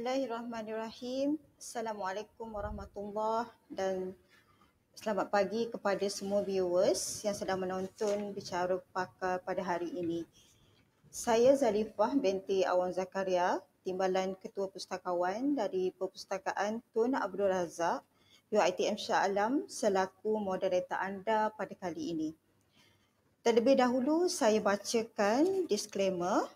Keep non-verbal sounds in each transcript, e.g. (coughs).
Bismillahirrahmanirrahim. Assalamualaikum warahmatullahi dan selamat pagi kepada semua viewers yang sedang menonton bicara pakar pada hari ini. Saya Zalifah binti Awang Zakaria, Timbalan Ketua Pustakawan dari Perpustakaan Tun Abdul Razak, UITM Shah Alam selaku moderator anda pada kali ini. Terlebih dahulu saya bacakan disclaimer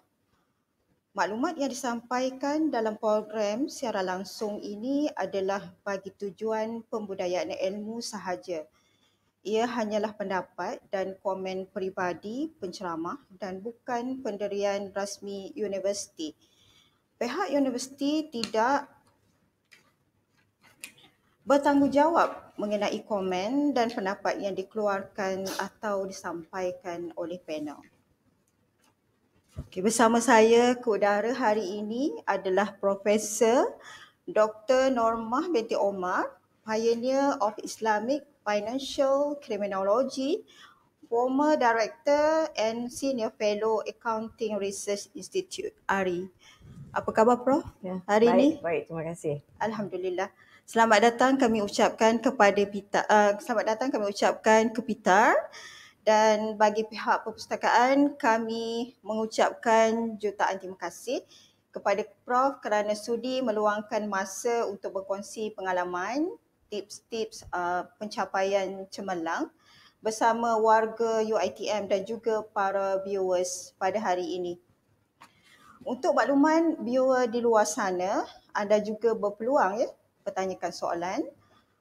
Maklumat yang disampaikan dalam program secara langsung ini adalah bagi tujuan pembudayaan ilmu sahaja. Ia hanyalah pendapat dan komen peribadi penceramah dan bukan penderian rasmi universiti. Pihak universiti tidak bertanggungjawab mengenai komen dan pendapat yang dikeluarkan atau disampaikan oleh panel. Okay, bersama saya ke udara hari ini adalah Profesor Dr. Normah binti Omar, Pioneer of Islamic Financial Criminology, former director and senior fellow accounting research institute ARI. E. Apa khabar Prof? Ya, hari ini? Baik, terima kasih. Alhamdulillah. Selamat datang kami ucapkan kepada Pita uh, selamat datang kami ucapkan ke Pitar. Uh, dan bagi pihak perpustakaan kami mengucapkan jutaan terima kasih kepada prof kerana sudi meluangkan masa untuk berkongsi pengalaman tips-tips uh, pencapaian cemerlang bersama warga UiTM dan juga para viewers pada hari ini. Untuk makluman viewer di luar sana, anda juga berpeluang ya bertanyakan soalan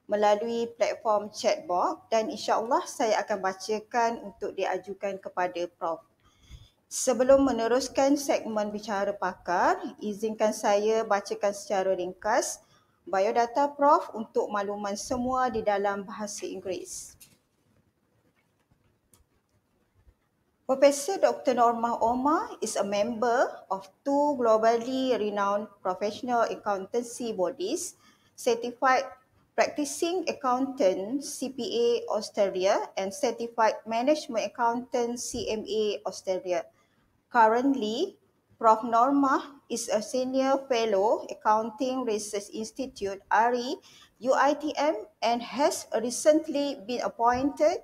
melalui platform chatbot dan insyaAllah saya akan bacakan untuk diajukan kepada Prof. Sebelum meneruskan segmen bicara pakar, izinkan saya bacakan secara ringkas biodata Prof untuk makluman semua di dalam bahasa Inggeris. Professor Dr. Norma Omar is a member of two globally renowned professional accountancy bodies certified practicing accountant CPA Australia and certified management accountant CMA Australia. Currently, Prof Norma is a senior fellow accounting research institute ARI UITM and has recently been appointed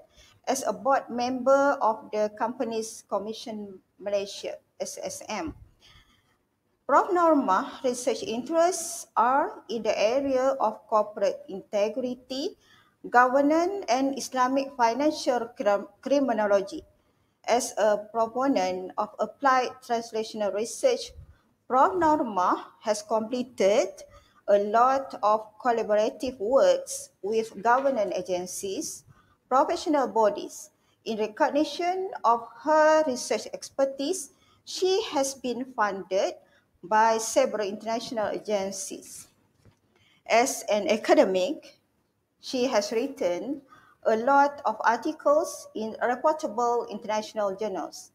as a board member of the company's commission Malaysia SSM. Prof Norma, research interests are in the area of corporate integrity, governance and Islamic financial criminology. As a proponent of applied translational research, Prof Norma has completed a lot of collaborative works with government agencies, professional bodies. In recognition of her research expertise, she has been funded by several international agencies. As an academic, she has written a lot of articles in reputable international journals.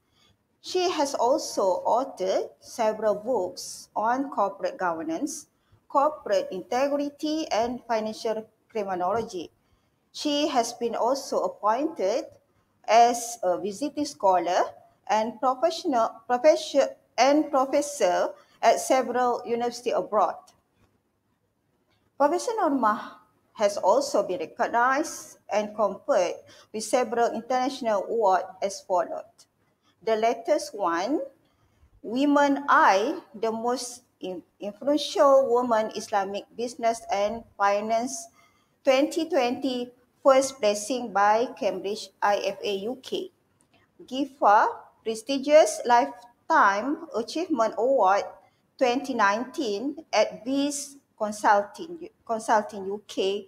She has also authored several books on corporate governance, corporate integrity, and financial criminology. She has been also appointed as a visiting scholar and professional professor and professor at several universities abroad. Professor Norma has also been recognized and compared with several international awards as followed. The latest one, Women I, the most influential woman Islamic business and finance 2020 first placing by Cambridge IFA UK. GIFA prestigious lifetime achievement award 2019 at Bees Consulting, Consulting UK,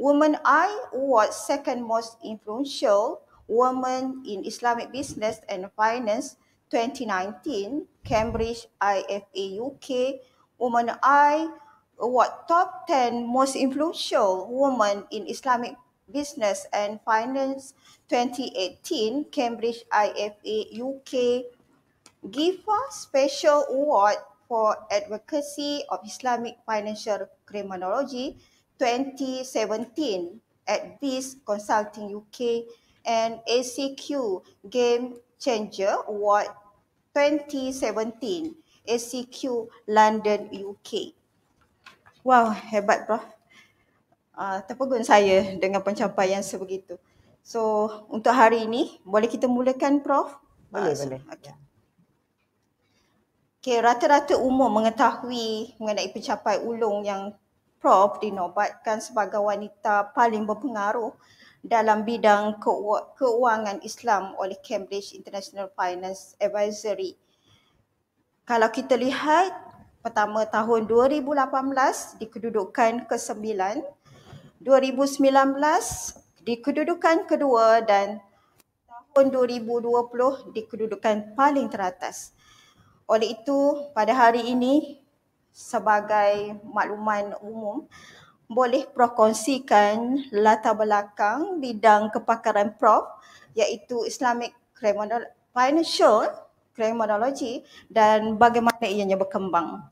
Woman I was second most influential woman in Islamic business and finance 2019, Cambridge IFA UK, Woman I was top 10 most influential woman in Islamic business and finance 2018, Cambridge IFA UK, GIFA Special Award for Advocacy of Islamic Financial Criminology 2017 at BIS Consulting UK and ACQ Game Changer Award 2017 ACQ London UK. Wow, hebat bro. Uh, terpegun saya dengan pencapaian sebegitu. So, untuk hari ini, boleh kita mulakan Prof? Boleh, uh, boleh. Okay. Ya. Okay, rata-rata umum mengetahui mengenai pencapaian ulung yang Prof dinobatkan sebagai wanita paling berpengaruh dalam bidang keuangan Islam oleh Cambridge International Finance Advisory. Kalau kita lihat, pertama tahun 2018 di kedudukan ke-9, 2019 di kedudukan kedua dan tahun 2020 di kedudukan paling teratas. Oleh itu, pada hari ini sebagai makluman umum, boleh Prof latar belakang bidang kepakaran Prof iaitu Islamic Criminal Financial Criminology dan bagaimana ianya berkembang.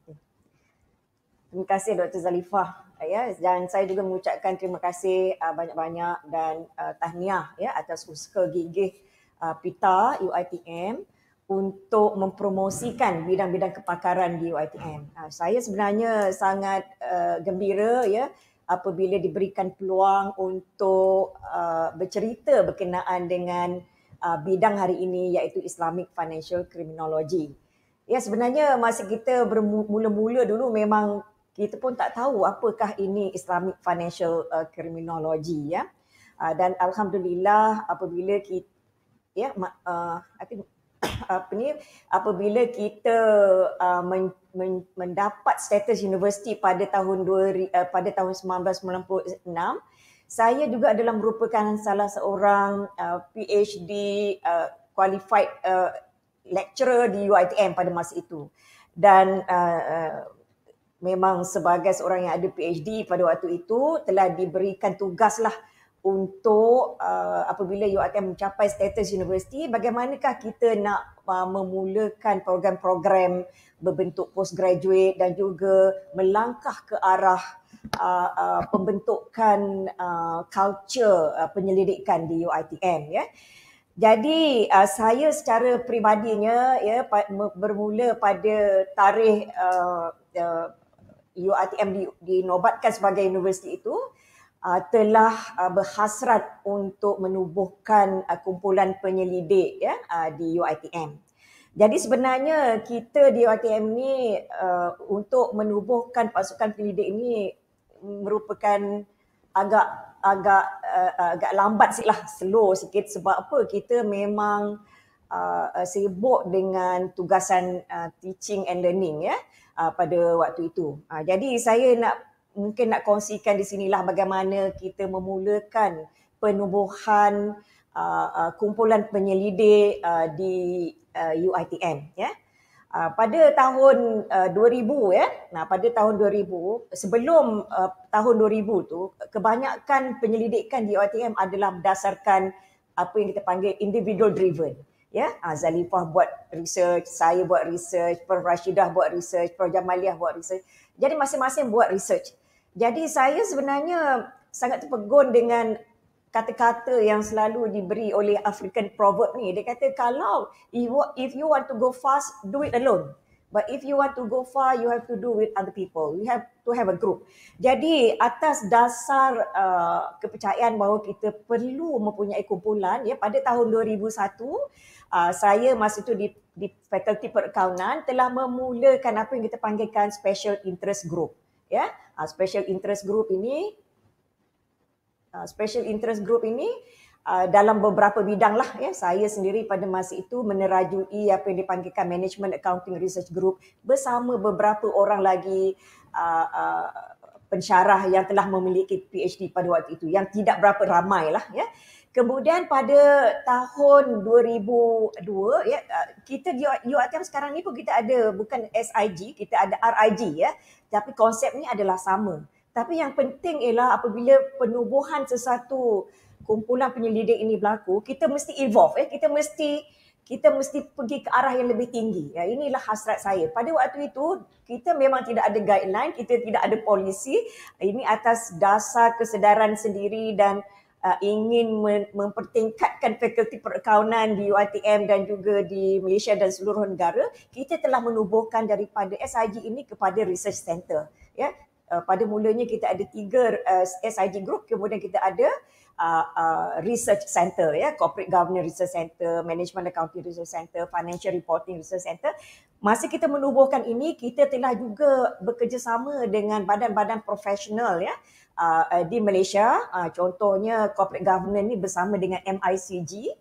Terima kasih Dr. Zalifah ya dan saya juga mengucapkan terima kasih uh, banyak-banyak dan uh, tahniah ya atas usaha gigih uh, PITA UITM untuk mempromosikan bidang-bidang kepakaran di UiTM. Ah, saya sebenarnya sangat uh, gembira ya apabila diberikan peluang untuk uh, bercerita berkenaan dengan uh, bidang hari ini iaitu Islamic Financial Criminology. Ya sebenarnya masa kita bermula-mula dulu memang kita pun tak tahu apakah ini Islamic Financial uh, Criminology ya. Uh, dan alhamdulillah apabila kita ya uh, I think (coughs) apa ni apabila kita uh, men, men, mendapat status universiti pada tahun 2 uh, pada tahun 1996 saya juga adalah merupakan salah seorang uh, PhD uh, qualified uh, lecturer di UiTM pada masa itu dan uh, uh, memang sebagai seorang yang ada PhD pada waktu itu telah diberikan tugaslah untuk uh, apabila you akan mencapai status universiti bagaimanakah kita nak uh, memulakan program-program berbentuk postgraduate dan juga melangkah ke arah Uh, uh, pembentukan uh, culture uh, penyelidikan di UiTM ya. Jadi uh, saya secara peribadinya ya pa- bermula pada tarikh uh, uh, UiTM di- dinobatkan sebagai universiti itu uh, telah uh, berhasrat untuk menubuhkan uh, kumpulan penyelidik ya uh, di UiTM. Jadi sebenarnya kita di UiTM ni uh, untuk menubuhkan pasukan penyelidik ini merupakan agak agak uh, agak lambat sikit lah, slow sikit sebab apa kita memang uh, uh, sibuk dengan tugasan uh, teaching and learning ya uh, pada waktu itu. Uh, jadi saya nak mungkin nak kongsikan di sinilah bagaimana kita memulakan penubuhan uh, uh, kumpulan penyelidik uh, di uh, UiTM ya. Uh, pada tahun uh, 2000 ya. Nah, pada tahun 2000 sebelum uh, tahun 2000 tu kebanyakan penyelidikan di UiTM adalah berdasarkan apa yang kita panggil individual driven ya ah, Zalifah buat research saya buat research Prof Rashidah buat research Prof Jamaliah buat research jadi masing-masing buat research jadi saya sebenarnya sangat terpegun dengan kata-kata yang selalu diberi oleh African proverb ni. Dia kata kalau if you want to go fast, do it alone. But if you want to go far, you have to do with other people. You have to have a group. Jadi atas dasar uh, kepercayaan bahawa kita perlu mempunyai kumpulan, ya pada tahun 2001, uh, saya masa itu di, di Faculty Perakaunan telah memulakan apa yang kita panggilkan special interest group. Ya, yeah? uh, special interest group ini uh, special interest group ini uh, dalam beberapa bidang lah ya saya sendiri pada masa itu menerajui apa yang dipanggilkan management accounting research group bersama beberapa orang lagi uh, uh, pensyarah yang telah memiliki PhD pada waktu itu yang tidak berapa ramai lah ya Kemudian pada tahun 2002 ya uh, kita UiTM sekarang ni pun kita ada bukan SIG kita ada RIG ya tapi konsep ni adalah sama. Tapi yang penting ialah apabila penubuhan sesuatu kumpulan penyelidik ini berlaku kita mesti evolve ya kita mesti kita mesti pergi ke arah yang lebih tinggi. Ya, inilah hasrat saya. Pada waktu itu, kita memang tidak ada guideline, kita tidak ada polisi. Ini atas dasar kesedaran sendiri dan uh, ingin mempertingkatkan fakulti perakaunan di UiTM dan juga di Malaysia dan seluruh negara, kita telah menubuhkan daripada SIG ini kepada research center. Ya, uh, pada mulanya kita ada tiga uh, SIG group, kemudian kita ada Uh, uh, research center ya yeah, corporate governance research center management accounting research center financial reporting research center masa kita menubuhkan ini kita telah juga bekerjasama dengan badan-badan profesional ya Uh, uh, di Malaysia uh, contohnya corporate governance ni bersama dengan MICG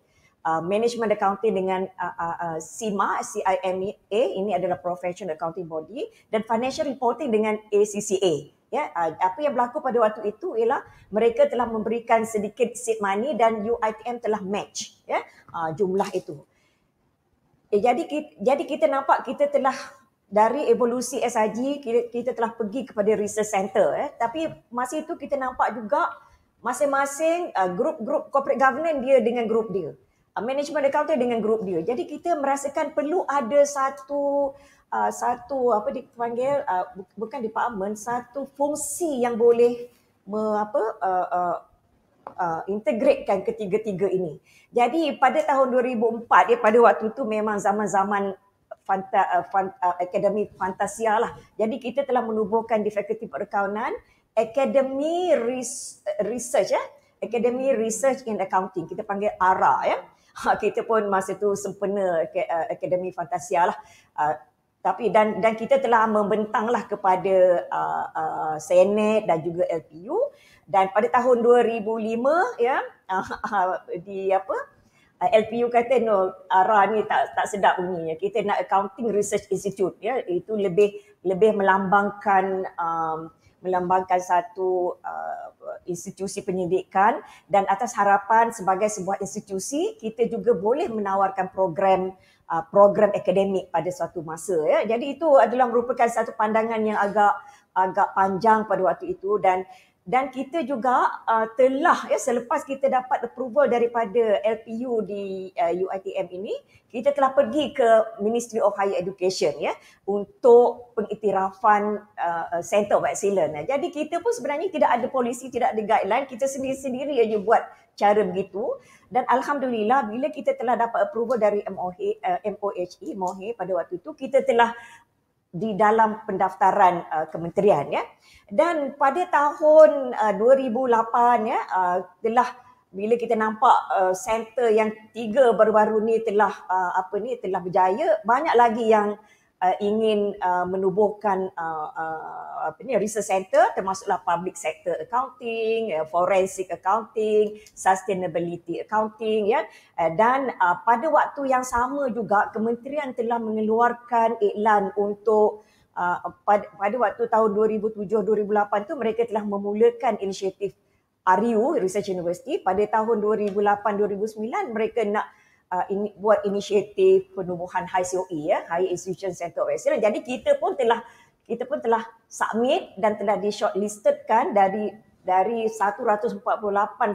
uh, management accounting dengan uh, uh, uh CIMA CIMA ini adalah professional accounting body dan financial reporting dengan ACCA ya uh, apa yang berlaku pada waktu itu ialah mereka telah memberikan sedikit seed money dan UITM telah match ya jumlah itu Eh, jadi kita, jadi kita nampak kita telah dari evolusi SIG kita, kita telah pergi kepada research center eh tapi masa itu kita nampak juga masing-masing uh, grup-grup corporate governance dia dengan grup dia uh, management accounting dengan grup dia jadi kita merasakan perlu ada satu uh, satu apa dipanggil uh, bu- bukan department satu fungsi yang boleh me- apa uh, uh, Uh, integratekan ketiga-tiga ini. Jadi pada tahun 2004 eh, pada waktu tu memang zaman-zaman fanta, uh, fan, uh, Akademi Fantasia lah. Jadi kita telah menubuhkan di Fakulti Perkaunan, Akademi Research ya. Eh? Research in Accounting. Kita panggil ARA ya. Ha, kita pun masa tu sempena uh, Akademi Fantasia lah. Uh, tapi dan dan kita telah membentanglah kepada uh, uh, Senet dan juga LPU dan pada tahun 2005 ya uh, (laughs) uh, di apa uh, Ah, LPU kata no ara ni tak tak sedap bunyinya kita nak accounting research institute ya itu lebih lebih melambangkan um, melambangkan satu uh, institusi penyidikan dan atas harapan sebagai sebuah institusi kita juga boleh menawarkan program uh, program akademik pada suatu masa ya jadi itu adalah merupakan satu pandangan yang agak agak panjang pada waktu itu dan dan kita juga uh, telah ya selepas kita dapat approval daripada LPU di uh, UiTM ini kita telah pergi ke Ministry of Higher Education ya untuk pengiktirafan uh, uh Center of Excellence. Jadi kita pun sebenarnya tidak ada polisi, tidak ada guideline, kita sendiri-sendiri aja buat cara begitu dan alhamdulillah bila kita telah dapat approval dari MOH uh, MOHE MOHE pada waktu itu kita telah di dalam pendaftaran uh, kementerian ya dan pada tahun uh, 2008 ya uh, telah bila kita nampak uh, center uh, yang tiga baru-baru ni telah uh, apa ni telah berjaya banyak lagi yang uh, ingin uh, menubuhkan uh, uh, apa ni research center termasuklah public sector accounting uh, forensic accounting sustainability accounting ya uh, dan uh, pada waktu yang sama juga kementerian telah mengeluarkan iklan untuk uh, pada, pada waktu tahun 2007 2008 tu mereka telah memulakan inisiatif RU Research University pada tahun 2008 2009 mereka nak uh, in, buat inisiatif penubuhan high COE ya high institution Centre of excellence jadi kita pun telah kita pun telah submit dan telah di shortlisted kan dari dari 148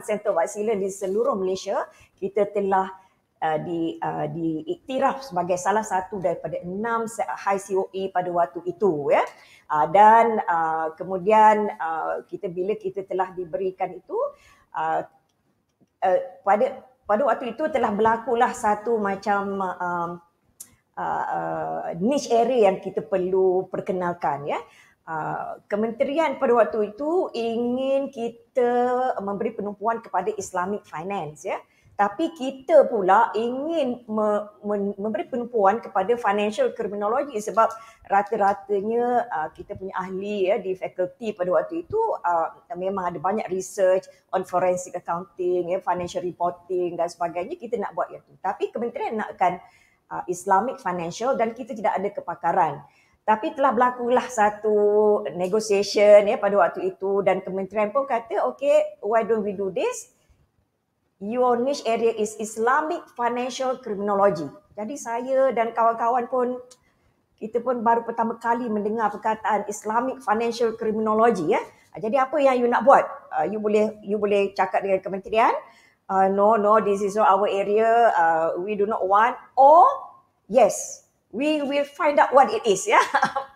Centre of excellence di seluruh Malaysia kita telah uh, di uh, diiktiraf sebagai salah satu daripada enam high COE pada waktu itu ya uh, dan uh, kemudian uh, kita bila kita telah diberikan itu uh, uh, pada pada waktu itu telah berlakulah satu macam um, uh, uh, niche area yang kita perlu perkenalkan ya. Uh, kementerian pada waktu itu ingin kita memberi penumpuan kepada Islamic Finance ya. Yeah tapi kita pula ingin me- me- memberi penumpuan kepada financial terminology sebab rata-ratanya uh, kita punya ahli ya di fakulti pada waktu itu uh, memang ada banyak research on forensic accounting ya financial reporting dan sebagainya kita nak buat itu tapi kementerian nakkan uh, islamic financial dan kita tidak ada kepakaran tapi telah berlakulah satu negotiation ya pada waktu itu dan kementerian pun kata okay why don't we do this your niche area is Islamic financial criminology. Jadi saya dan kawan-kawan pun kita pun baru pertama kali mendengar perkataan Islamic financial criminology ya. Ah, jadi apa yang you nak buat? Uh, you boleh you boleh cakap dengan kementerian. Uh, no no this is not our area. Uh, we do not want or yes. We will find out what it is ya.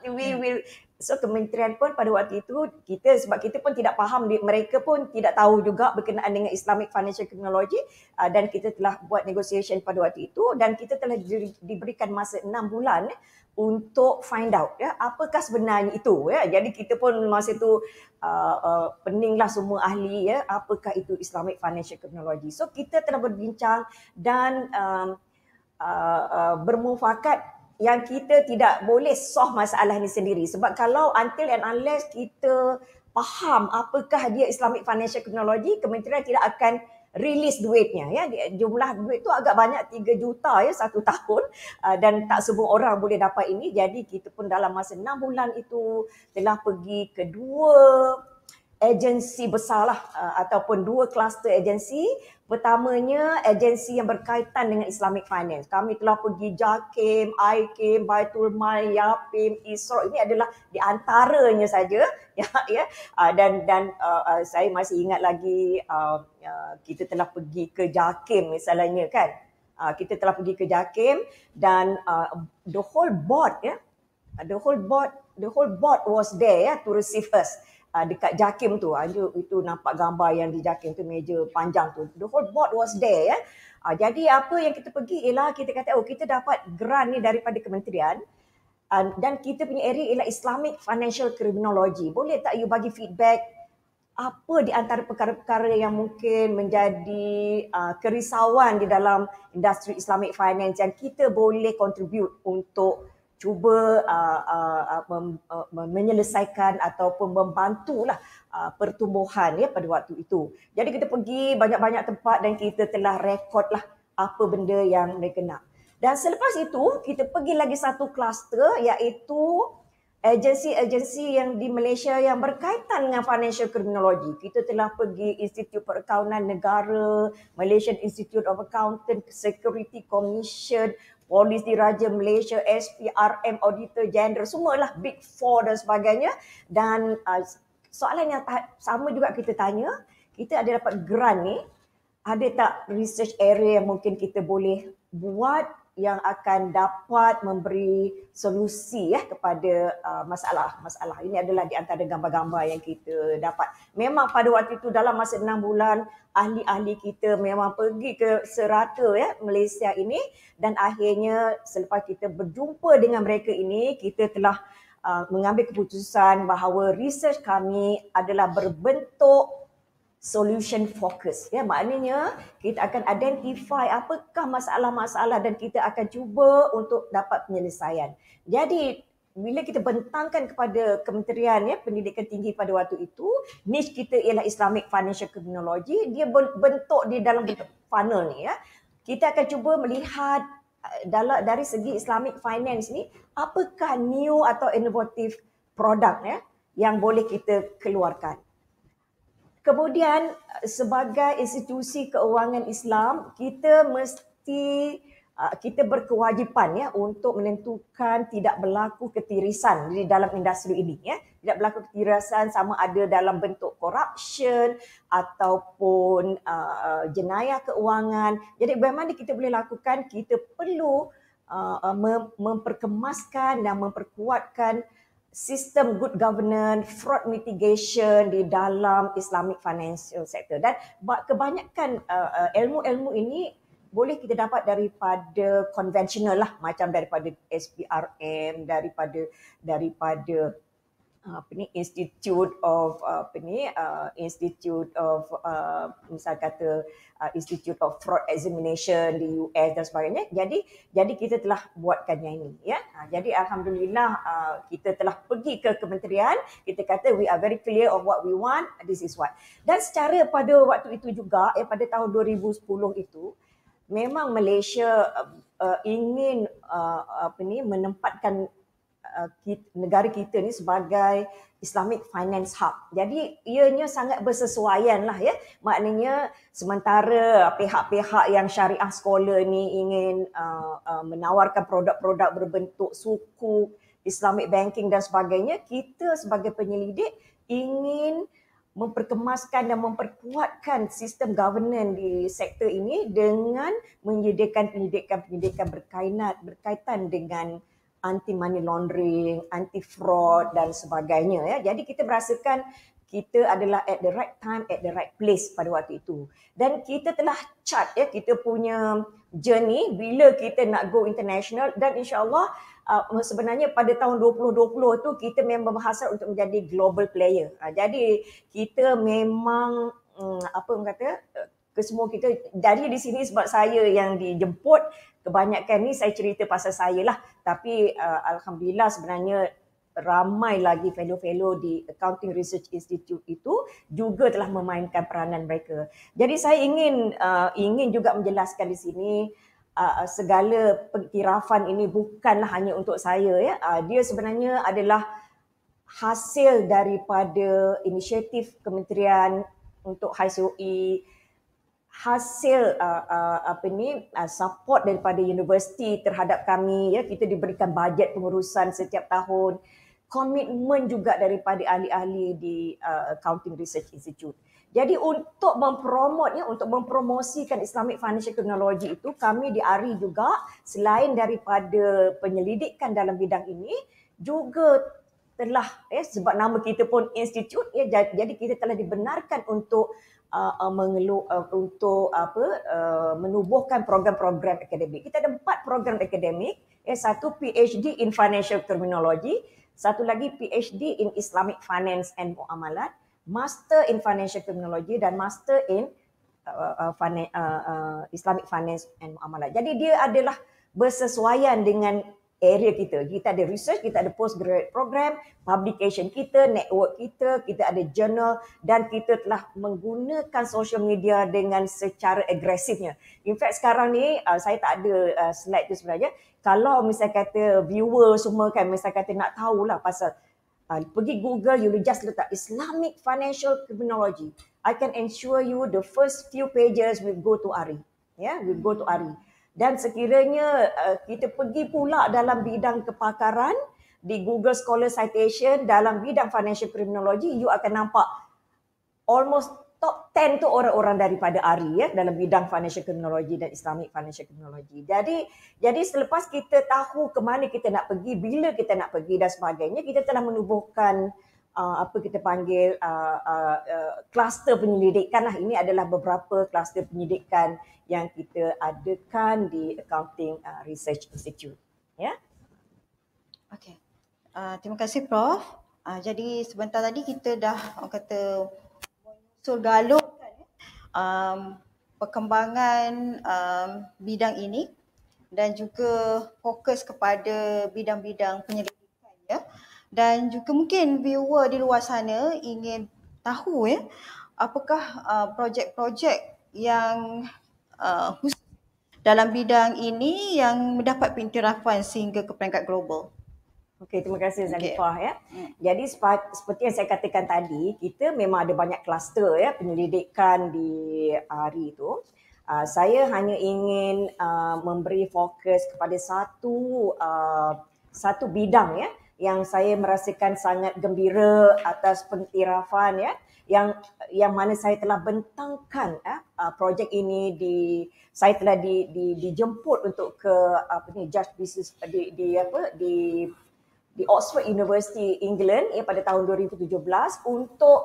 Yeah? (laughs) we will So kementerian pun pada waktu itu kita sebab kita pun tidak faham mereka pun tidak tahu juga berkenaan dengan Islamic Financial Technology ah, dan kita telah buat negotiation pada waktu itu dan kita telah diberikan masa enam bulan untuk find out ya apakah sebenarnya itu ya jadi kita pun masa itu uh, uh, peninglah semua ahli ya apakah itu Islamic Financial Technology. So kita telah berbincang dan um, uh, uh, bermufakat yang kita tidak boleh solve masalah ni sendiri sebab kalau until and unless kita faham apakah dia Islamic Financial Technology kementerian tidak akan rilis duitnya ya jumlah duit tu agak banyak 3 juta ya satu (laughs) tahun ah, dan tak semua orang boleh dapat ini jadi kita pun dalam masa 6 bulan itu telah pergi kedua agensi besarlah uh, ataupun dua kluster agensi. Pertamanya agensi yang berkaitan dengan Islamic Finance. Kami telah pergi JAKIM, IKIM, Baitul Mal, YAPIM, ISRO. Ini adalah di antaranya saja. (laughs) Ya, ya. Uh, dan dan uh, uh, saya masih ingat lagi uh, uh, kita telah pergi ke JAKIM misalnya kan. Uh, kita telah pergi ke JAKIM dan uh, the whole board ya. Yeah? The whole board the whole board was there yeah, to receive us uh, dekat Jakim tu. Uh, itu, nampak gambar yang di Jakim tu meja panjang tu. The whole board was there. Ya. Uh, jadi apa yang kita pergi ialah kita kata oh kita dapat grant ni daripada kementerian uh, dan kita punya area ialah Islamic Financial Criminology. Boleh tak you bagi feedback apa di antara perkara-perkara yang mungkin menjadi uh, kerisauan di dalam industri Islamic finance yang kita boleh contribute untuk cuba uh, uh, uh, mem, uh, menyelesaikan ataupun membantulah uh, pertumbuhan ya pada waktu itu. Jadi kita pergi banyak-banyak tempat dan kita telah rekodlah apa benda yang mereka nak. Dan selepas itu kita pergi lagi satu kluster iaitu agensi-agensi yang di Malaysia yang berkaitan dengan financial criminology. Kita telah pergi Institut Perakaunan Negara, Malaysian Institute of Accountant Security Commission, polis Raja Malaysia, SPRM, auditor gender, semualah hmm. big four dan sebagainya. Dan uh, soalan yang sama juga kita tanya, kita ada dapat grant ni, ada tak research area yang mungkin kita boleh buat yang akan dapat memberi solusi ya kepada masalah-masalah. Uh, ini adalah di antara gambar-gambar yang kita dapat. Memang pada waktu itu dalam masa enam bulan ahli-ahli kita memang pergi ke serata ya Malaysia ini dan akhirnya selepas kita berjumpa dengan mereka ini kita telah uh, mengambil keputusan bahawa research kami adalah berbentuk solution focus. Ya, maknanya kita akan identify apakah masalah-masalah dan kita akan cuba untuk dapat penyelesaian. Jadi bila kita bentangkan kepada kementerian ya pendidikan tinggi pada waktu itu, niche kita ialah Islamic Financial Criminology, dia bentuk di dalam bentuk funnel ni ya. Kita akan cuba melihat eh, dalam dari segi Islamic finance ni apakah new atau innovative product ya yang boleh kita keluarkan. Kemudian eh, sebagai institusi keuangan Islam, kita mesti eh, kita berkewajipan ya untuk menentukan tidak berlaku ketirisan di dalam industri ini ya. Tidak berlaku ketirisan sama ada dalam bentuk corruption ataupun uh, jenayah keuangan. Jadi bagaimana kita boleh lakukan? Kita perlu uh, memperkemaskan dan memperkuatkan uh, sistem good governance, fraud mitigation di dalam Islamic financial sector dan kebanyakan uh, uh, ilmu-ilmu ini boleh kita dapat daripada konvensional lah macam daripada SPRM daripada daripada Ah, apa ni institute of ah, apa ni uh, institute of uh, misal kata uh, institute of fraud examination di US dan sebagainya jadi jadi kita telah buatkan yang ini ya uh, jadi alhamdulillah uh, kita telah pergi ke kementerian kita kata we are very clear of what we want this is what dan secara pada waktu itu juga ya pada tahun 2010 itu memang Malaysia uh, uh, ingin uh, apa ni menempatkan Uh, negara kita ni sebagai Islamic Finance Hub. Jadi ianya sangat bersesuaian lah ya. Maknanya sementara pihak-pihak yang syariah scholar ni ingin uh, uh, menawarkan produk-produk berbentuk suku, Islamic banking dan sebagainya, kita sebagai penyelidik ingin memperkemaskan dan memperkuatkan sistem governance di sektor ini dengan menyediakan pendidikan-pendidikan berkaitan berkaitan dengan anti money laundering, anti fraud dan sebagainya ya. Jadi kita merasakan kita adalah at the right time at the right place pada waktu itu. Dan kita telah chart ya kita punya journey bila kita nak go international dan insyaallah uh, sebenarnya pada tahun 2020 tu kita memang berhasrat untuk menjadi global player. Uh, jadi kita memang um, apa mengatakan? Uh, kesemua kita dari di sini sebab saya yang dijemput kebanyakan ni saya cerita pasal saya lah tapi uh, alhamdulillah sebenarnya ramai lagi fellow-fellow di Accounting Research Institute itu juga telah memainkan peranan mereka. Jadi saya ingin uh, ingin juga menjelaskan di sini uh, segala pengiktirafan ini bukanlah hanya untuk saya ya. Uh, dia sebenarnya adalah hasil daripada inisiatif Kementerian untuk HSOE hasil uh, uh, apa ni uh, support daripada universiti terhadap kami ya kita diberikan bajet pengurusan setiap tahun komitmen juga daripada ahli-ahli di uh, Accounting Research Institute. Jadi untuk mempromotnya untuk mempromosikan Islamic Financial Technology itu kami di ARI juga selain daripada penyelidikan dalam bidang ini juga telah ya sebab nama kita pun institute ya jadi kita telah dibenarkan untuk uh, uh, mengelu, uh, untuk apa uh, menubuhkan program-program akademik. Kita ada empat program akademik, eh, satu PhD in Financial Terminology, satu lagi PhD in Islamic Finance and Muamalat, Master in Financial Terminology dan Master in uh, uh, finan- uh, uh, Islamic Finance and Muamalat. Jadi dia adalah bersesuaian dengan area kita. Kita ada research, kita ada postgraduate program, publication kita, network kita, kita ada journal dan kita telah menggunakan social media dengan secara agresifnya. In fact sekarang ni uh, saya tak ada uh, slide tu sebenarnya. Kalau misalnya kata viewer semua kan misalnya kata nak tahu lah pasal uh, pergi Google you just letak Islamic financial criminology. I can ensure you the first few pages will go to Ari. Yeah, will go to Ari dan sekiranya uh, kita pergi pula dalam bidang kepakaran di Google Scholar Citation dalam bidang financial criminology you akan nampak almost top 10 tu orang-orang daripada ARI e, ya dalam bidang financial criminology dan Islamic financial criminology. Jadi jadi selepas kita tahu ke mana kita nak pergi, bila kita nak pergi dan sebagainya, kita telah menubuhkan uh, apa kita panggil kluster uh, uh, uh, penyelidikan lah. Ini adalah beberapa kluster penyelidikan yang kita adakan di Accounting uh, Research Institute. Ya. Okey. Uh, terima kasih Prof. Uh, jadi sebentar tadi kita dah orang kata menyusul galop kan, ya? um, perkembangan um, bidang ini dan juga fokus kepada bidang-bidang penyelidikan ya. Dan juga mungkin viewer di luar sana ingin tahu ya apakah uh, projek-projek yang uh, khusus dalam bidang ini yang mendapat pentirafan sehingga ke peringkat global. Okey, terima kasih Zanifah okay. ya. Hmm. Jadi seperti yang saya katakan tadi, kita memang ada banyak kluster ya penyelidikan di hari uh, itu. Uh, saya hanya ingin uh, memberi fokus kepada satu uh, satu bidang ya yang saya merasakan sangat gembira atas pentirafan ya yang yang mana saya telah bentangkan eh, uh, projek ini di saya telah di, di dijemput untuk ke apa ni judge business di, di apa di di Oxford University England ya, pada tahun 2017 untuk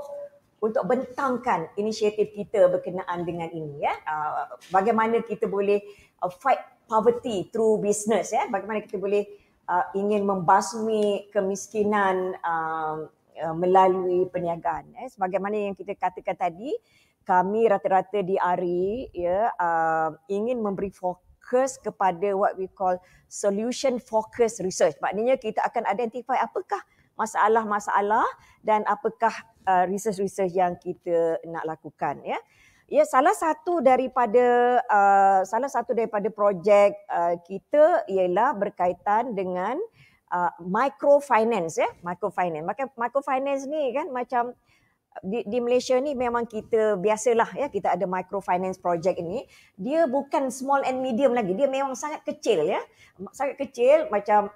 untuk bentangkan inisiatif kita berkenaan dengan ini ya uh, bagaimana kita boleh uh, fight poverty through business ya bagaimana kita boleh uh, ingin membasmi kemiskinan um, uh, melalui perniagaan eh sebagaimana yang kita katakan tadi kami rata-rata di ARI ya uh, ingin memberi fokus kepada what we call solution focus research maknanya kita akan identify apakah masalah-masalah dan apakah uh, research-research yang kita nak lakukan ya ya salah satu daripada uh, salah satu daripada projek uh, kita ialah berkaitan dengan uh, microfinance ya yeah? microfinance maka microfinance ni kan macam uh, di, di Malaysia ni memang kita biasalah ya kita ada microfinance project ini dia bukan small and medium lagi dia memang sangat kecil ya sangat kecil macam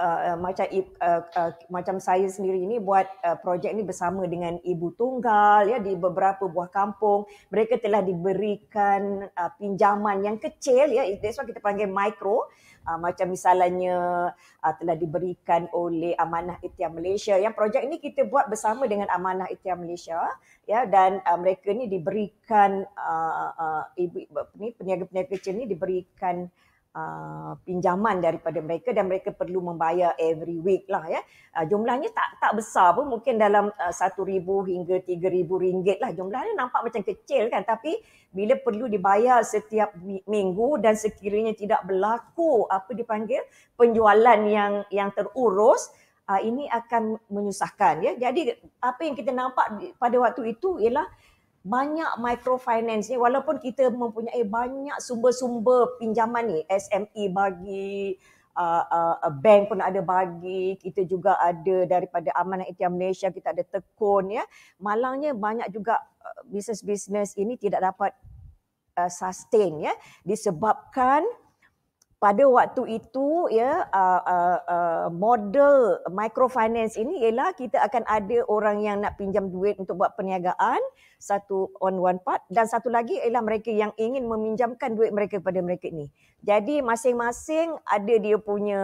Uh, uh, macam uh, uh, macam saya sendiri ini buat uh, projek ini bersama dengan ibu tunggal ya di beberapa buah kampung mereka telah diberikan uh, pinjaman yang kecil ya itu why kita panggil mikro Uh, macam misalnya uh, telah diberikan oleh Amanah Itiam Malaysia yang projek ini kita buat bersama dengan Amanah Itiam Malaysia ya dan uh, mereka ni diberikan uh, uh, ibu, ni peniaga-peniaga kecil ni diberikan uh, pinjaman daripada mereka dan mereka perlu membayar every week lah ya. Uh, jumlahnya tak tak besar pun mungkin dalam uh, 1000 hingga 3000 ringgit lah. Jumlahnya nampak macam kecil kan tapi bila perlu dibayar setiap minggu dan sekiranya tidak berlaku apa dipanggil penjualan yang yang terurus uh, ini akan menyusahkan ya. Jadi apa yang kita nampak pada waktu itu ialah banyak microfinance ni walaupun kita mempunyai banyak sumber-sumber pinjaman ni SME bagi uh, uh, bank pun ada bagi kita juga ada daripada Amanah Etia Malaysia kita ada tekun ya malangnya banyak juga uh, bisnes-bisnes ini tidak dapat uh, sustain ya disebabkan pada waktu itu ya uh, uh, uh, model microfinance ini ialah kita akan ada orang yang nak pinjam duit untuk buat perniagaan satu on one part dan satu lagi ialah mereka yang ingin meminjamkan duit mereka kepada mereka ini. Jadi masing-masing ada dia punya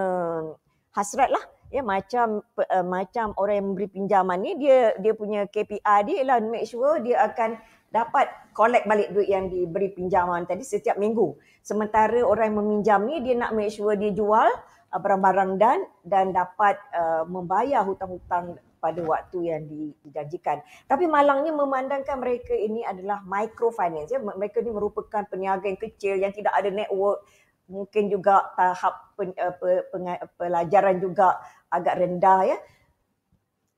hasrat lah ya macam uh, macam orang yang memberi pinjaman ni dia dia punya KPI dia ialah make sure dia akan dapat collect balik duit yang diberi pinjaman tadi setiap minggu. Sementara orang yang meminjam ni dia nak make sure dia jual uh, barang-barang dan dan dapat uh, membayar hutang-hutang pada waktu yang dijanjikan. Tapi malangnya memandangkan mereka ini adalah microfinance ya. Mereka ini merupakan peniaga yang kecil yang tidak ada network mungkin juga tahap pen, uh, pe, pengaj- pelajaran juga agak rendah ya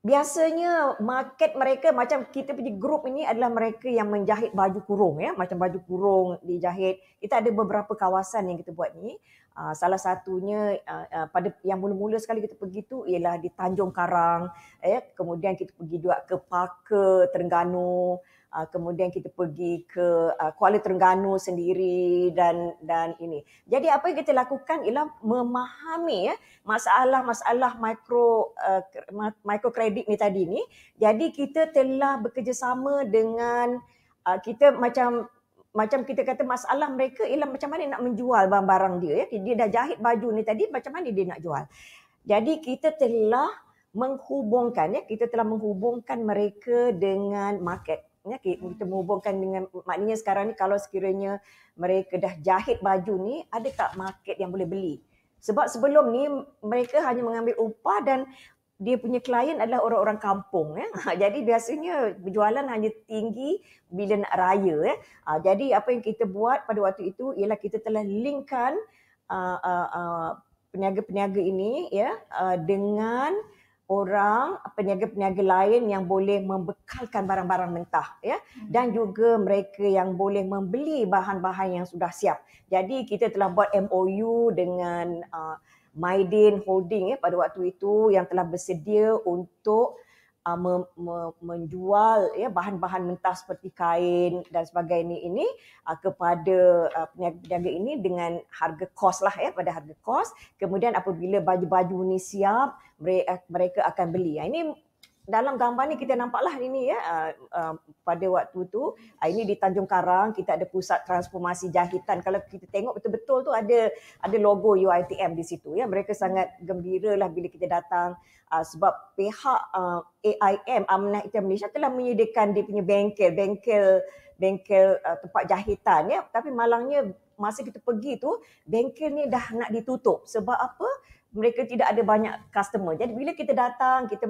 biasanya market mereka macam kita punya grup ini adalah mereka yang menjahit baju kurung ya macam baju kurung dijahit kita ada beberapa kawasan yang kita buat ni ah, salah satunya ah, ah, pada yang mula-mula sekali kita pergi tu ialah di Tanjung Karang eh, kemudian kita pergi juga ke Paka Terengganu uh, kemudian kita pergi ke uh, Kuala Terengganu sendiri dan dan ini. Jadi apa yang kita lakukan ialah memahami ya masalah-masalah mikro uh, ah, kredit ni tadi ni. Jadi kita telah bekerjasama dengan uh, kita macam macam kita kata masalah mereka ialah macam mana nak menjual barang-barang dia ya. Dia dah jahit baju ni tadi macam mana dia nak jual. Jadi kita telah menghubungkan ya kita telah menghubungkan mereka dengan market ya, kita menghubungkan dengan maknanya sekarang ni kalau sekiranya mereka dah jahit baju ni ada tak market yang boleh beli sebab sebelum ni mereka hanya mengambil upah dan dia punya klien adalah orang-orang kampung ya. (laughs) Jadi biasanya berjualan hanya tinggi bila nak raya ya. Jadi apa yang kita buat pada waktu itu ialah kita telah linkkan uh, uh, uh, peniaga-peniaga ini ya uh, dengan orang peniaga-peniaga lain yang boleh membekalkan barang-barang mentah ya hmm. dan juga mereka yang boleh membeli bahan-bahan yang sudah siap. Jadi kita telah buat MOU dengan uh, Maidin Holding ya pada waktu itu yang telah bersedia untuk uh, me, me, menjual ya bahan-bahan mentah seperti kain dan sebagainya ini uh, kepada uh, peniaga-peniaga ini dengan harga kos lah ya pada harga kos kemudian apabila baju-baju ini siap uh, mereka akan beli ya ini dalam gambar ni kita nampaklah ini ya uh, uh, pada waktu tu uh, ini di Tanjung Karang kita ada pusat transformasi jahitan kalau kita tengok betul-betul tu ada ada logo UITM di situ ya mereka sangat gembiralah bila kita datang uh, sebab pihak uh, AIM Amanah Ikhtiar Malaysia telah menyediakan dia punya bengkel bengkel bengkel uh, tempat jahitan ya tapi malangnya masa kita pergi tu bengkel ni dah nak ditutup sebab apa mereka tidak ada banyak customer. Jadi bila kita datang, kita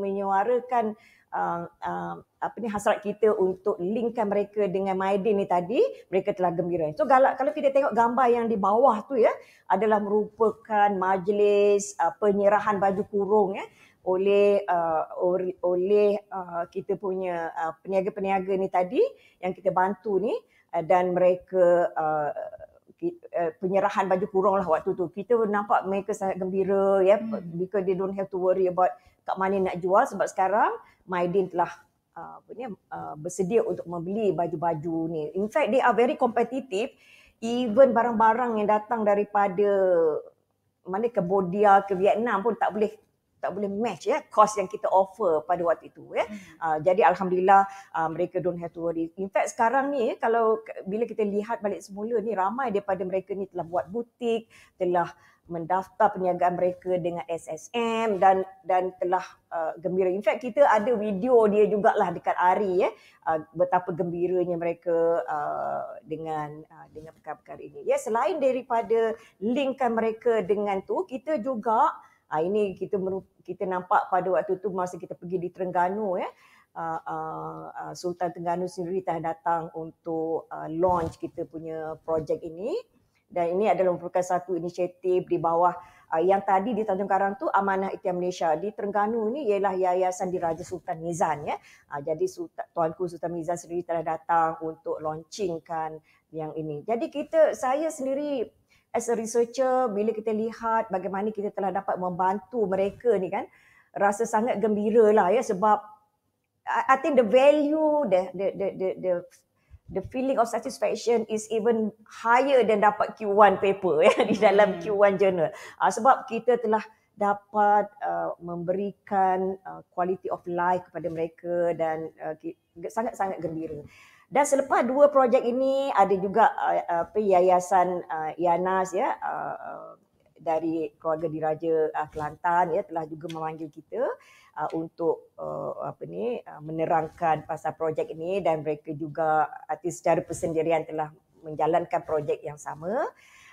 menyuarakan uh, uh, apa ni hasrat kita untuk linkkan mereka dengan Maidin ni tadi, mereka telah gembira. So kalau kalau kita tengok gambar yang di bawah tu ya, adalah merupakan majlis uh, penyerahan baju kurung ya oleh uh, or, oleh uh, kita punya uh, peniaga-peniaga ni tadi yang kita bantu ni uh, dan mereka uh, Eh, penyerahan baju kurung lah waktu tu. Kita nampak mereka sangat gembira ya hmm. because they don't have to worry about kat mana nak jual sebab sekarang Maidin telah ah, apa ni ah, bersedia untuk membeli baju-baju ni. In fact they are very competitive even barang-barang yang datang daripada mana ke Cambodia ke Vietnam pun tak boleh tak boleh match ya cost yang kita offer pada waktu itu ya. Hmm. Uh, jadi alhamdulillah uh, mereka don't have to worry. In fact sekarang ni eh, kalau bila kita lihat balik semula ni ramai daripada mereka ni telah buat butik, telah mendaftar perniagaan mereka dengan SSM dan dan telah uh, gembira. In fact kita ada video dia jugalah dekat Ari ya. Uh, betapa gembiranya mereka uh, dengan uh, dengan perkara-perkara ini. Ya selain daripada linkkan mereka dengan tu, kita juga uh, ini kita merupakan kita nampak pada waktu tu masa kita pergi di Terengganu ya. Uh, uh, uh, Sultan Terengganu sendiri telah datang untuk launch kita punya projek ini dan ini adalah merupakan satu inisiatif di bawah yang tadi di Tanjung Karang tu Amanah Itiam Malaysia di Terengganu ni ialah yayasan diraja Sultan Mizan ya. jadi Sultan Tuanku Sultan Mizan sendiri telah datang untuk launchingkan yang ini. Jadi kita saya sendiri as a researcher bila kita lihat bagaimana kita telah dapat membantu mereka ni kan rasa sangat gembira lah ya sebab I think the value the the the the, the the feeling of satisfaction is even higher than dapat Q1 paper ya (laughs) di dalam hmm. Q1 journal uh, sebab kita telah dapat uh, memberikan uh, quality of life kepada mereka dan uh, sangat-sangat gembira. Dan selepas dua projek ini ada juga eh, apa uh, yayasan uh, Yanas ya uh, dari keluarga diraja uh, Kelantan ya telah juga memanggil kita uh, untuk uh, apa ni uh, menerangkan pasal projek ini dan mereka juga arti secara persendirian telah menjalankan projek yang sama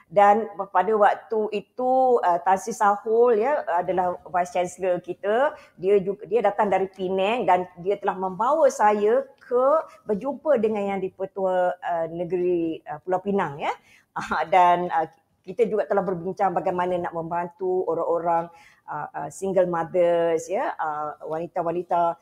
dan pada waktu itu uh, Tansi Sahul ya adalah vice chancellor kita dia juga, dia datang dari Penang dan dia telah membawa saya ke berjumpa dengan yang dipertua uh, eh, negeri uh, Pulau Pinang ya. Uh, dan uh, kita juga telah berbincang bagaimana nak membantu orang-orang uh, uh, single mothers ya, uh, wanita-wanita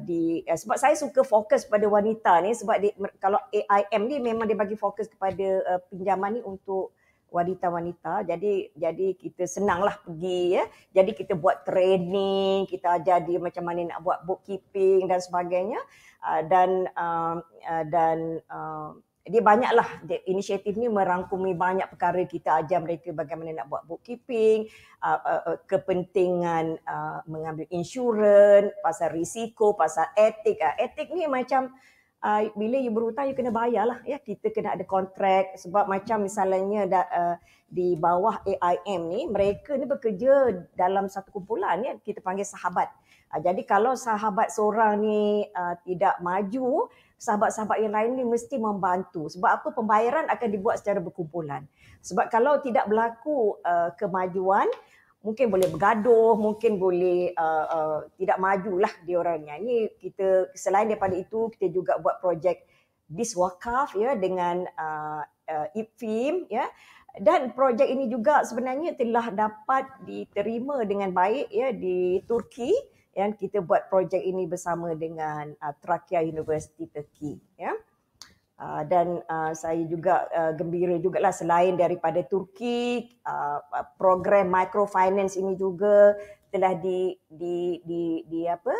di sebab saya suka fokus pada wanita ni sebab di, kalau AIM ni memang dia bagi fokus kepada uh, pinjaman ni untuk wanita-wanita. Jadi jadi kita senanglah pergi ya. Jadi kita buat training, kita ajar dia macam mana nak buat bookkeeping dan sebagainya. Uh, dan uh, uh, dan uh, dia banyaklah dia, inisiatif ni merangkumi banyak perkara kita ajar mereka bagaimana nak buat bookkeeping, uh, uh, kepentingan uh, mengambil insurans, pasal risiko, pasal etik. Uh, etik ni macam uh, bila you berhutang you kena bayar lah ya kita kena ada kontrak sebab macam misalnya da, uh, di bawah AIM ni mereka ni bekerja dalam satu kumpulan ya kita panggil sahabat uh, jadi kalau sahabat seorang ni uh, tidak maju sahabat-sahabat yang lain ni mesti membantu sebab apa pembayaran akan dibuat secara berkumpulan sebab kalau tidak berlaku uh, kemajuan mungkin boleh bergaduh, mungkin boleh uh, uh, tidak majulah dia orangnya. Ini kita selain daripada itu kita juga buat projek diswakaf ya dengan uh, uh, IPFIM ya. Dan projek ini juga sebenarnya telah dapat diterima dengan baik ya di Turki yang kita buat projek ini bersama dengan uh, Trakya University Turki ya. Uh, dan uh, saya juga uh, gembira lah selain daripada Turki, uh, program microfinance ini juga telah di, di, di, di, di apa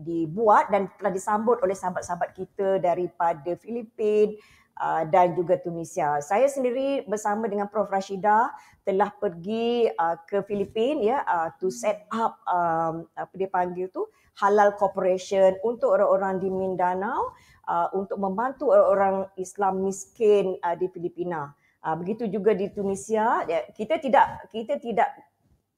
dibuat dan telah disambut oleh sahabat-sahabat kita daripada Filipin uh, dan juga Tunisia. Saya sendiri bersama dengan Prof Rashida telah pergi uh, ke Filipin ya uh, to set up um, apa dia panggil tu uh, halal corporation untuk orang-orang di Mindanao uh, untuk membantu orang-orang Islam miskin uh, di Filipina. Uh, begitu juga di Tunisia, kita tidak kita tidak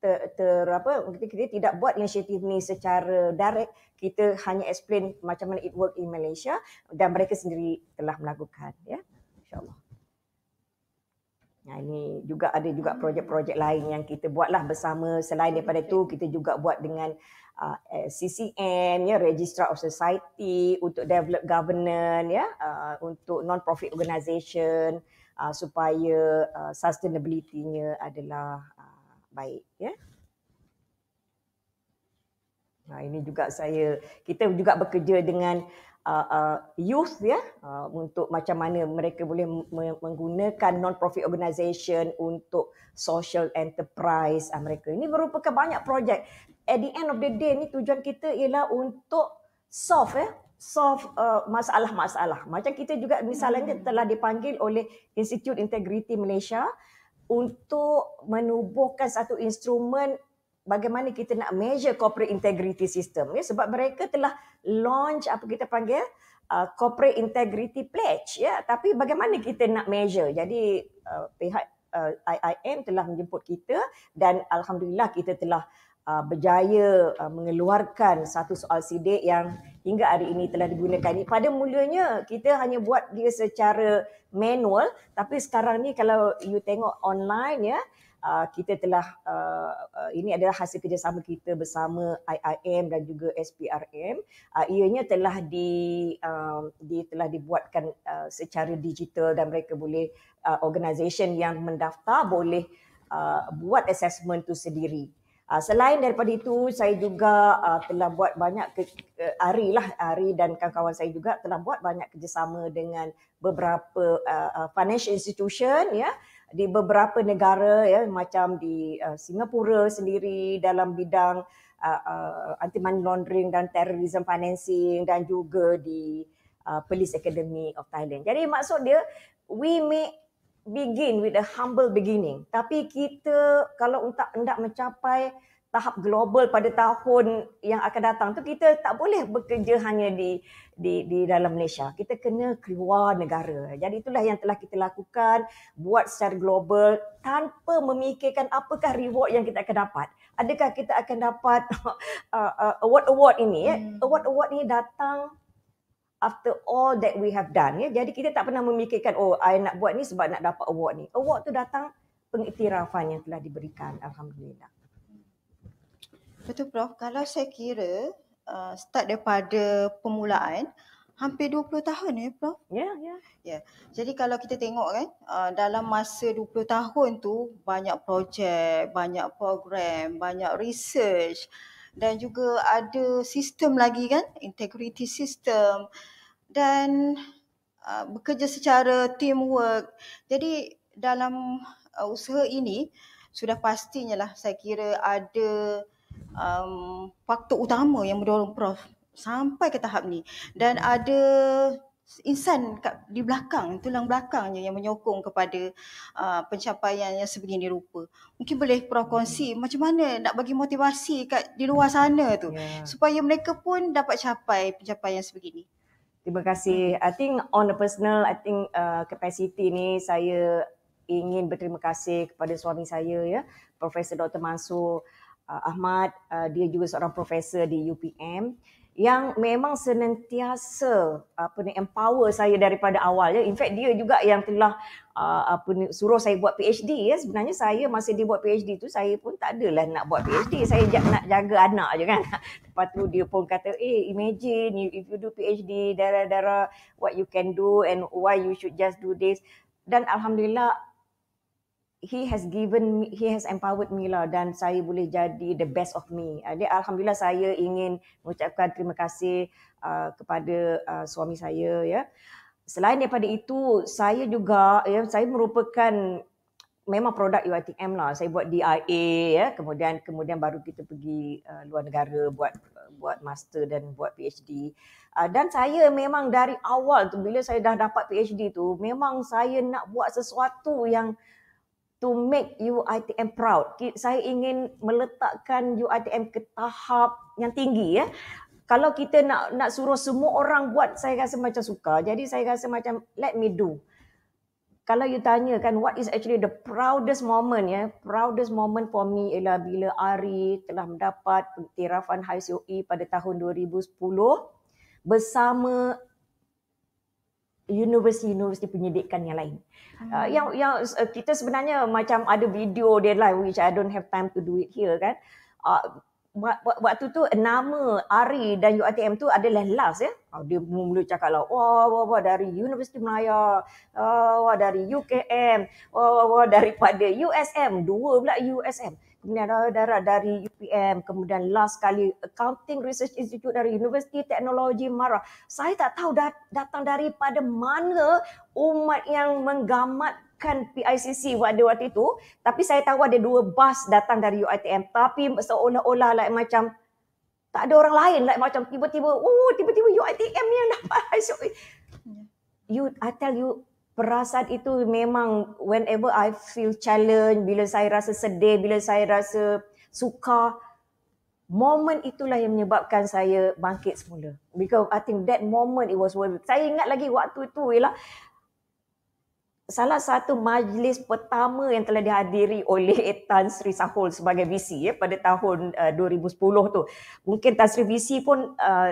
ter, ter apa kita, kita tidak buat inisiatif ni secara direct. Kita hanya explain macam mana it work in Malaysia dan mereka sendiri telah melakukan ya. Insyaallah. Nah ini juga ada juga hmm. projek-projek lain yang kita buatlah bersama. Selain daripada itu, kita juga buat dengan uh, eh, CCN, ya, Registrar of Society untuk develop governance, ya, uh, untuk non-profit organisation uh, supaya uh, sustainability-nya adalah uh, baik. Ya. Nah, ini juga saya, kita juga bekerja dengan uh, uh, youth ya uh, untuk macam mana mereka boleh me- menggunakan non-profit organisation untuk social enterprise uh, mereka. Ini merupakan banyak projek. At the end of the day ni tujuan kita ialah untuk solve ya solve uh, masalah-masalah. Macam kita juga misalnya hmm. telah dipanggil oleh Institute Integrity Malaysia untuk menubuhkan satu instrumen bagaimana kita nak measure corporate integrity system ya sebab mereka telah launch apa kita panggil uh, corporate integrity pledge ya tapi bagaimana kita nak measure jadi uh, pihak uh, IIM telah menjemput kita dan alhamdulillah kita telah uh, berjaya uh, mengeluarkan satu soal sidik yang hingga hari ini telah digunakan ini pada mulanya kita hanya buat dia secara manual tapi sekarang ni kalau you tengok online ya Uh, kita telah uh, uh, ini adalah hasil kerjasama kita bersama IIM dan juga SPRM uh, ianya telah di uh, di telah dibuatkan uh, secara digital dan mereka boleh uh, organisation yang mendaftar boleh uh, buat assessment tu sendiri uh, selain daripada itu saya juga telah buat banyak ke, ari lah ari dan kawan-kawan saya juga telah buat banyak kerjasama dengan beberapa financial institution ya di beberapa negara ya macam di uh, Singapura sendiri dalam bidang uh, uh, anti money laundering dan terrorism financing dan juga di uh, Police Academy of Thailand. Jadi maksud dia we may begin with a humble beginning tapi kita kalau untuk hendak mencapai tahap global pada tahun yang akan datang tu kita tak boleh bekerja hanya di di di dalam Malaysia. Kita kena keluar negara. Jadi itulah yang telah kita lakukan buat secara global tanpa memikirkan apakah reward yang kita akan dapat. Adakah kita akan dapat (laughs) uh, uh, award award ini ya? Eh? Hmm. Award award ini datang after all that we have done ya. Jadi kita tak pernah memikirkan oh I nak buat ni sebab nak dapat award ni. Award tu datang pengiktirafan yang telah diberikan alhamdulillah. Betul Prof. Kalau saya kira uh, start daripada permulaan hampir 20 tahun ya Prof. Ya, yeah, ya. Yeah. Yeah. Jadi kalau kita tengok kan uh, dalam masa 20 tahun tu banyak projek, banyak program, banyak research dan juga ada sistem lagi kan integrity system dan uh, bekerja secara teamwork. Jadi dalam uh, usaha ini sudah pastinya lah saya kira ada um, faktor utama yang mendorong Prof sampai ke tahap ni dan hmm. ada insan kat, di belakang tulang belakangnya yang menyokong kepada uh, pencapaian yang sebegini rupa. Mungkin boleh Prof hmm. kongsi hmm. macam mana nak bagi motivasi kat di luar sana tu yeah. supaya mereka pun dapat capai pencapaian yang sebegini. Terima kasih. Hmm. I think on the personal I think uh, capacity ni saya ingin berterima kasih kepada suami saya ya, Profesor Dr. Mansur uh, Ahmad, uh, dia juga seorang profesor di UPM yang memang senantiasa apa ni empower saya daripada awal ya. In fact dia juga yang telah uh, apa ni suruh saya buat PhD ya. Sebenarnya saya masih dia buat PhD tu saya pun tak adalah nak buat PhD. Saya jat, nak jaga anak je kan. (laughs) Lepas tu dia pun kata, "Eh, imagine if you do PhD, darah-darah what you can do and why you should just do this." Dan alhamdulillah he has given me, he has empowered me lah dan saya boleh jadi the best of me. Jadi ah, alhamdulillah saya ingin mengucapkan terima kasih uh, kepada uh, suami saya ya. Selain daripada itu, saya juga ya saya merupakan memang produk UITM lah. Saya buat DIA ya, kemudian kemudian baru kita pergi uh, luar negara buat buat master dan buat PhD. Uh, dan saya memang dari awal tu bila saya dah dapat PhD tu, memang saya nak buat sesuatu yang to make UiTM proud. Saya ingin meletakkan UiTM ke tahap yang tinggi ya. Kalau kita nak nak suruh semua orang buat saya rasa macam suka. Jadi saya rasa macam let me do. Kalau you tanya kan what is actually the proudest moment ya? Proudest moment for me ialah bila Ari telah mendapat pentirafan HSOE pada tahun 2010 bersama universiti-universiti penyedikan yang lain. Hmm. Uh, yang yang uh, kita sebenarnya macam ada video dia lah which I don't have time to do it here kan. Uh, waktu tu nama Ari dan UATM tu adalah last ya. Ah, dia mula cakap lah, wah, wah, wah dari Universiti Melayu, wah, wah dari UKM, wah, wah, wah daripada USM, dua pula USM. Pemilihan Raya Darat dari UPM. Kemudian last kali Accounting Research Institute dari Universiti Teknologi MARA. Saya tak tahu dat- datang daripada mana umat yang menggamat kan PICC pada waktu itu tapi saya tahu ada dua bas datang dari UiTM tapi seolah-olah like macam tak ada orang lain like macam tiba-tiba oh tiba-tiba UiTM yang dapat (laughs) ya. you I tell you perasaan itu memang whenever I feel challenge, bila saya rasa sedih, bila saya rasa suka, moment itulah yang menyebabkan saya bangkit semula. Because I think that moment it was worth it. Saya ingat lagi waktu itu ialah salah satu majlis pertama yang telah dihadiri oleh (laughs) Tan Sri Sahul sebagai VC ya, eh, pada tahun eh, uh, 2010 tu. Mungkin Tan Sri VC pun uh,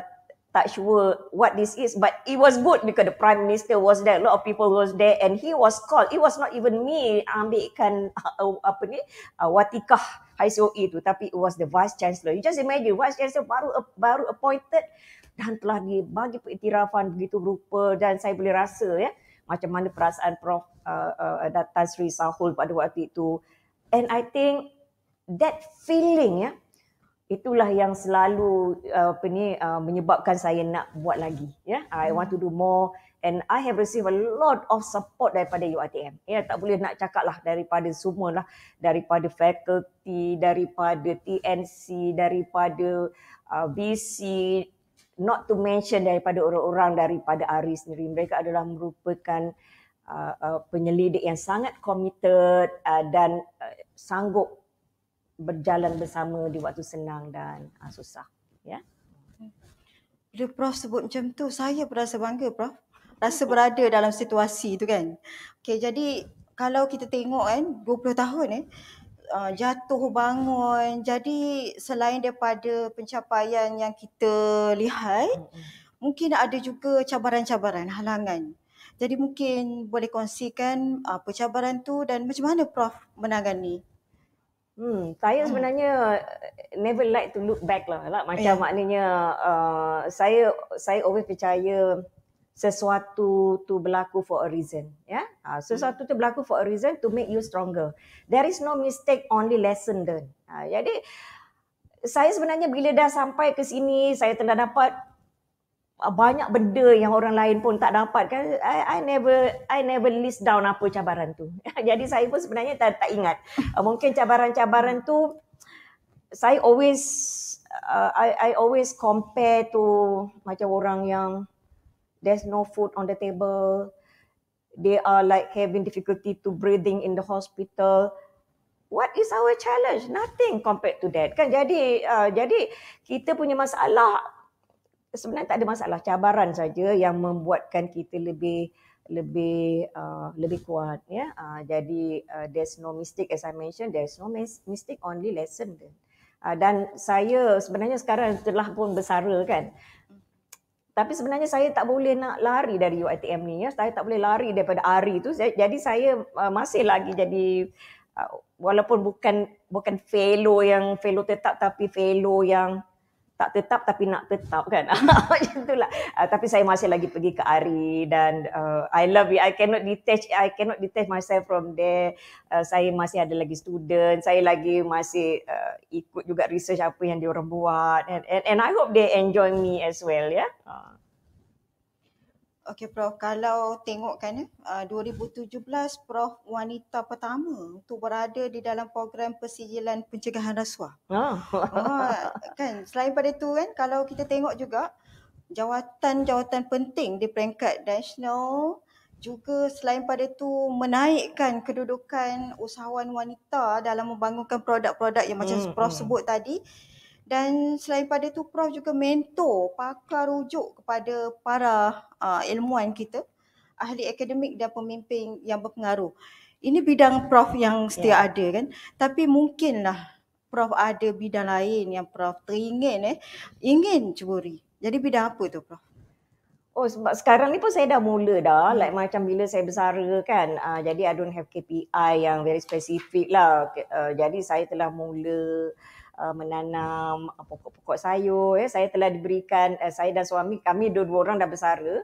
tak sure what this is but it was good because the prime minister was there a lot of people was there and he was called it was not even me ambilkan (laughs) uh, apa ni uh, watikah high school itu e tapi it was the vice chancellor you just imagine vice chancellor baru baru appointed dan telah dibagi pengiktirafan begitu rupa dan saya boleh rasa ya macam mana perasaan prof uh, uh, Datan Sri Sahul pada waktu itu and i think that feeling ya itulah yang selalu uh, apa ni uh, menyebabkan saya nak buat lagi ya yeah? i hmm. want to do more and i have received a lot of support daripada UiTM ya yeah, tak boleh nak cakap lah daripada semua lah, daripada faculty daripada TNC daripada VC uh, not to mention daripada orang-orang daripada ARI e sendiri mereka adalah merupakan penyelidik yang sangat committed dan sanggup berjalan bersama di waktu senang dan uh, susah. Ya. Bila Prof sebut macam tu, saya pun rasa bangga Prof. Rasa berada dalam situasi tu kan. Okay, jadi kalau kita tengok kan 20 tahun eh, ah, jatuh bangun. Jadi selain daripada pencapaian yang kita lihat, mm-hmm. mungkin ada juga cabaran-cabaran, halangan. Jadi mungkin boleh kongsikan apa cabaran tu dan macam mana Prof menangani Hmm, saya hmm. sebenarnya hmm. never like to look back lah. lah. Macam yeah. maknanya uh, saya saya always percaya sesuatu tu berlaku for a reason. Ya, yeah? Ha, uh, sesuatu tu berlaku for a reason to make you stronger. There is no mistake, only lesson learned. Uh, jadi saya sebenarnya bila dah sampai ke sini, saya telah dapat Ah, banyak benda yang orang lain pun tak dapat kan I, I never I never list down apa cabaran tu (laughs) jadi saya pun sebenarnya tak, tak ingat uh, mungkin cabaran-cabaran tu saya always uh, I I always compare to macam orang yang there's no food on the table they are like having difficulty to breathing in the hospital what is our challenge nothing compared to that kan jadi uh, jadi kita punya masalah sebenarnya tak ada masalah cabaran saja yang membuatkan kita lebih lebih uh, lebih kuat ya uh, jadi uh, there's no mistake as i mentioned there's no mistake only lesson uh, dan saya sebenarnya sekarang telah pun bersara kan tapi sebenarnya saya tak boleh nak lari dari UiTM ni ya saya tak boleh lari daripada ari tu jadi saya uh, masih lagi jadi uh, walaupun bukan bukan fellow yang fellow tetap tapi fellow yang tak tetap tapi nak tetap kan (laughs) macam itulah uh, ah, tapi saya masih lagi pergi ke Ari dan uh, I love it I cannot detach I cannot detach myself from there uh, saya masih ada lagi student saya lagi masih uh, ikut juga research apa yang diorang buat and, and and I hope they enjoy me as well ya yeah? uh. Okey Prof, kalau tengok ya, uh, 2017 Prof wanita pertama tu berada di dalam program persijilan pencegahan rasuah. Oh. (laughs) Uh, kan, selain pada tu kan, kalau kita tengok juga jawatan-jawatan penting di peringkat nasional juga selain pada tu menaikkan kedudukan usahawan wanita dalam membangunkan produk-produk yang macam hmm, Prof hmm. sebut tadi dan selain pada itu prof juga mentor pakar rujuk kepada para uh, ilmuwan kita ahli akademik dan pemimpin yang berpengaruh ini bidang prof yang setia yeah. ada kan tapi mungkinlah prof ada bidang lain yang prof teringin eh ingin cuburi jadi bidang apa tu prof Oh sebab sekarang ni pun saya dah mula dah hmm. like macam bila saya bersara kan uh, jadi I don't have KPI yang very specific lah uh, jadi saya telah mula uh, menanam uh, pokok-pokok sayur ya. Saya telah diberikan uh, saya dan suami kami dua-dua orang dah bersara.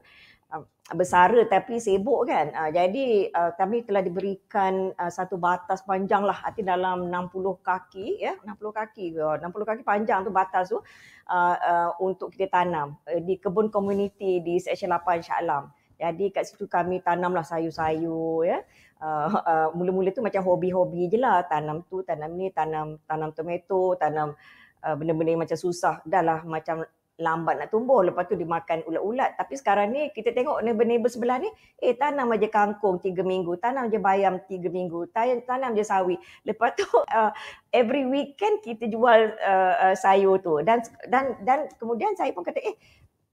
Uh, bersara tapi sibuk kan. Uh, jadi uh, kami telah diberikan uh, satu batas panjang lah artinya dalam 60 kaki ya, 60 kaki. Uh, 60 kaki panjang tu batas tu uh, uh, untuk kita tanam uh, di kebun komuniti di Seksyen 8 Shah Alam. Jadi kat situ kami tanamlah sayur-sayur ya uh, (laughs) uh, mula-mula tu macam hobi-hobi je lah tanam tu tanam ni tanam tanam tomato tanam uh, benda-benda yang macam susah dah lah macam lambat nak tumbuh lepas tu dimakan ulat-ulat tapi sekarang ni kita tengok neighbor-neighbor sebelah ni eh tanam aja kangkung 3 minggu tanam aja bayam 3 minggu tanam tanam aja sawi lepas tu (laughs) uh, every weekend kita jual uh, uh, sayur tu dan dan dan kemudian saya pun kata eh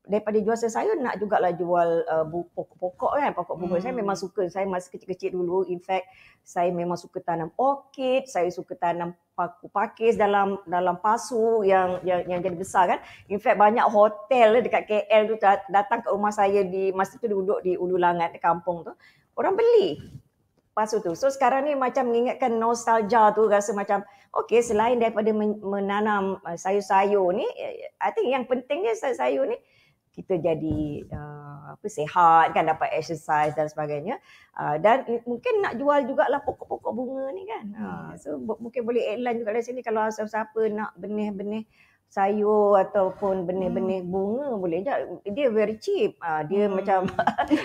daripada jual saya nak juga lah jual uh, pokok-pokok kan pokok bunga hmm. saya memang suka saya masa kecil-kecil dulu in fact saya memang suka tanam orkid saya suka tanam paku pakis dalam dalam pasu yang yang yang jadi besar kan in fact banyak hotel dekat KL tu datang ke rumah saya di masa tu duduk di Ulu Langat kampung tu orang beli pasu tu so sekarang ni macam mengingatkan nostalgia tu rasa macam Okey, selain daripada menanam uh, sayur-sayur ni, eh, I think yang pentingnya sayur-sayur ni, kita jadi uh, apa sehat kan dapat exercise dan sebagainya uh, dan mungkin nak jual jugalah pokok-pokok bunga ni kan hmm. uh, so mungkin boleh iklan juga dari sini kalau siapa-siapa nak benih-benih sayur ataupun benih-benih hmm. bunga boleh je dia very cheap ah, dia hmm. macam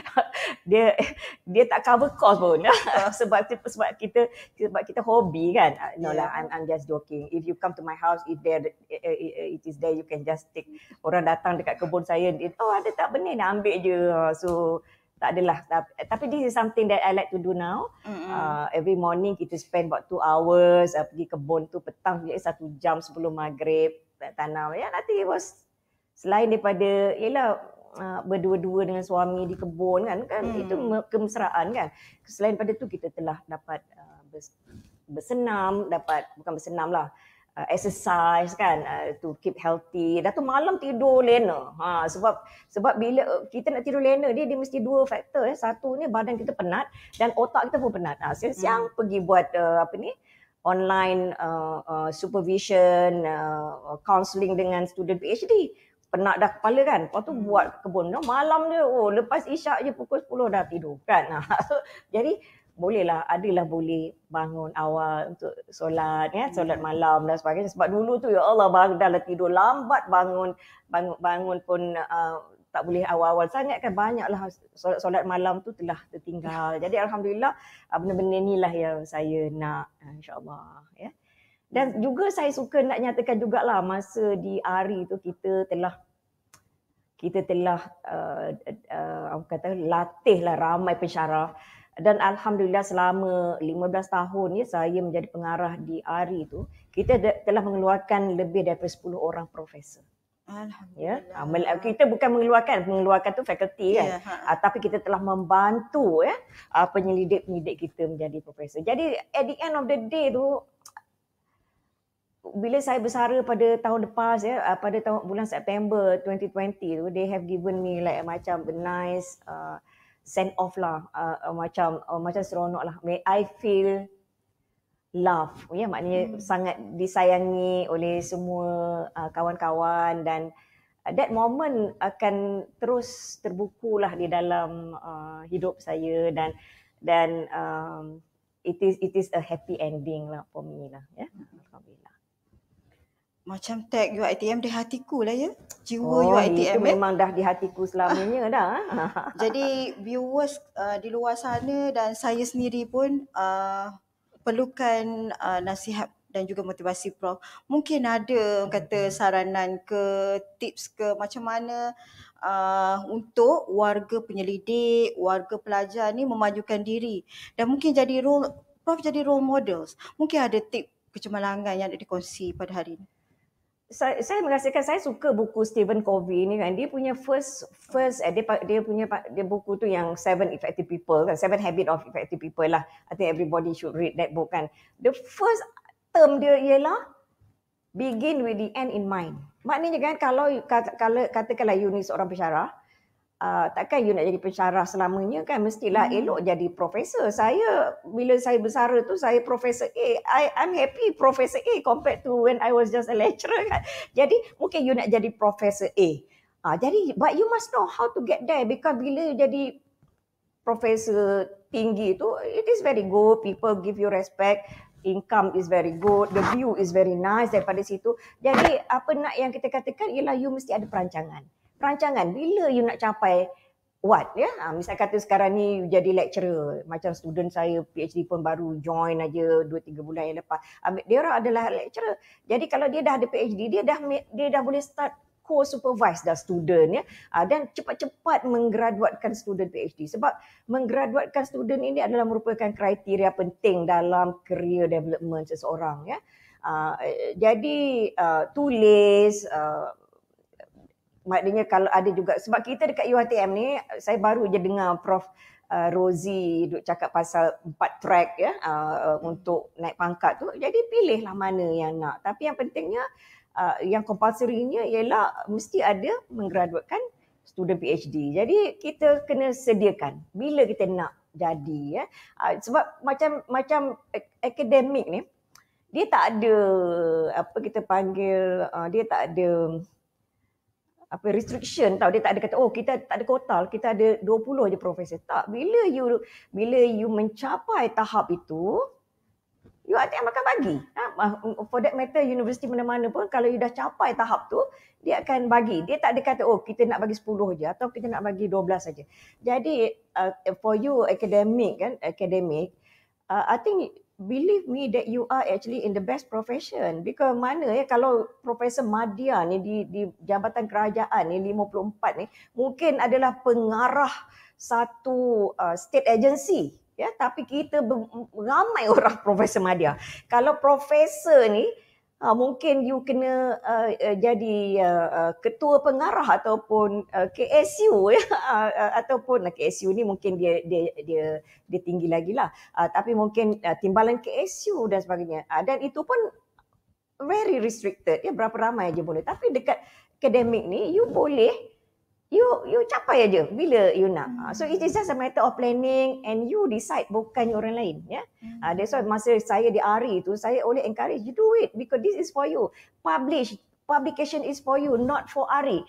(laughs) dia dia tak cover cost pun uh. (laughs) sebab sebab kita sebab kita hobi kan ah, no lah I'm, I'm just joking if you come to my house if there eh, eh, eh, it is there you can just take orang datang dekat kebun saya oh ada tak benih nak ambil je ah, so tak adalah tapi this is something that I like to do now mm-hmm. uh, every morning kita spend about 2 hours uh, pergi kebun tu petang je 1 jam sebelum maghrib tak tanam ya nanti bos selain daripada ialah ah, berdua-dua dengan suami di kebun kan kan hmm. itu kemesraan kan selain daripada tu kita telah dapat ah, bersenam dapat bukan bersenam lah Uh, exercise kan uh, to keep healthy. Dah tu malam tidur lena. Ha sebab sebab bila eh, kita nak tidur lena dia dia mesti dua faktor eh. Satu ni badan kita penat dan otak kita pun penat. Ha, siang siang hmm. pergi buat uh, apa ni? Uh, online uh, uh, supervision, uh, uh counselling dengan student PhD. Penat dah kepala kan. Lepas tu hmm. buat kebun. No, malam dia, oh, lepas isyak je pukul 10 dah tidur. Kan? (laughs) Ah, jadi bolehlah, adalah boleh bangun awal untuk solat, ya, solat hmm. malam dan sebagainya. Sebab dulu tu, ya Allah, dah lah tidur lambat bangun. Bangun, bangun pun uh, tak boleh awal-awal sangat kan banyaklah solat, solat malam tu telah tertinggal. (laughs) Jadi alhamdulillah ah, benar-benar inilah yang saya nak ah, insya-Allah ya. Dan juga saya suka nak nyatakan jugalah masa di Ari tu kita telah kita telah uh, uh, kata latihlah ramai pensyarah dan alhamdulillah selama 15 tahun ya saya menjadi pengarah di Ari itu kita telah mengeluarkan lebih daripada 10 orang profesor. Alhamdulillah. Ya, ah, ah, kita bukan mengeluarkan, mengeluarkan tu fakulti ya, kan. Ya, uh, tapi kita telah membantu ya penyelidik-penyelidik kita menjadi profesor. Jadi at the end of the day tu bila saya bersara pada tahun lepas ya, pada tahun bulan September 2020 tu they have given me like macam a nice uh, send off lah uh, uh, macam uh, macam seronok lah. May I feel love ya yeah, maknanya hmm. sangat disayangi oleh semua uh, kawan-kawan dan uh, that moment akan terus terbukulah di dalam uh, hidup saya dan dan um, it is it is a happy ending lah for me lah ya yeah? alhamdulillah macam tag UITM di hatiku lah ya jiwa oh, UITM itu eh. memang dah di hatiku selamanya (laughs) dah jadi viewers uh, di luar sana dan saya sendiri pun uh, perlukan uh, nasihat dan juga motivasi prof mungkin ada kata hmm. saranan ke tips ke macam mana uh, untuk warga penyelidik warga pelajar ni memajukan diri dan mungkin jadi role prof jadi role models mungkin ada tip kecemerlangan yang ada dikongsi pada hari ini saya, saya merasakan saya suka buku Stephen Covey ni kan. Dia punya first first eh, dia dia punya dia buku tu yang Seven Effective People kan. Seven Habit of Effective People lah. I think everybody should read that book kan. The first term dia ialah begin with the end in mind. Maknanya kan kalau kalau katakanlah you ni seorang pensyarah, Uh, takkan you nak jadi pensyarah selamanya kan mestilah hmm. elok jadi profesor. Saya bila saya bersara tu saya profesor A. I am happy profesor A compared to when I was just a lecturer kan. Jadi mungkin you nak jadi profesor A. Ah uh, jadi but you must know how to get there because bila jadi profesor tinggi tu it is very good people give you respect income is very good the view is very nice daripada situ. Jadi apa nak yang kita katakan ialah you mesti ada perancangan perancangan bila you nak capai what ya ha, ah, misalnya kata sekarang ni you jadi lecturer macam student saya PhD pun baru join aja 2 3 bulan yang lepas ambil ah, dia orang adalah lecturer jadi kalau dia dah ada PhD dia dah dia dah boleh start co-supervise dah student ya ha, dan cepat-cepat menggraduatkan student PhD sebab menggraduatkan student ini adalah merupakan kriteria penting dalam career development seseorang ya ha, jadi uh, tulis uh, maknanya kalau ada juga sebab kita dekat UHTM ni saya baru je dengar prof uh, Rosie duk cakap pasal empat track ya uh, uh, untuk naik pangkat tu jadi pilihlah mana yang nak tapi yang pentingnya uh, yang compulsorynya ialah mesti ada menggraduatkan student PhD jadi kita kena sediakan bila kita nak jadi ya uh, sebab macam macam akademik ni dia tak ada apa kita panggil uh, dia tak ada apa restriction tau dia tak ada kata oh kita tak ada kotal kita ada 20 je profesor tak bila you bila you mencapai tahap itu you ada yang bagi. bagi ha? ah, um, for that matter universiti mana-mana pun kalau you dah capai tahap tu dia akan bagi dia tak ada kata oh kita nak bagi 10 je atau kita nak bagi 12 saja jadi uh, for you academic kan academic uh, i think believe me that you are actually in the best profession because mana ya kalau profesor Madia ni di di jabatan kerajaan ni 54 ni mungkin adalah pengarah satu uh, state agency ya tapi kita ramai (laughs) orang profesor Madia kalau profesor ni Ha, mungkin you kena uh, jadi uh, ketua pengarah ataupun uh, KSU (laughs) ya uh, ataupun uh, KSU ni mungkin dia dia dia dia tinggi lagi lah uh, tapi mungkin uh, timbalan KSU dan sebagainya uh, dan itu pun very restricted ya berapa ramai aja boleh tapi dekat akademik ni you boleh you you capai aja bila you nak. Hmm. So it is just a matter of planning and you decide bukan orang lain. Ya. Yeah? Hmm. Uh, that's why masa saya di ARI e tu saya only encourage you do it because this is for you. Publish publication is for you not for ARI.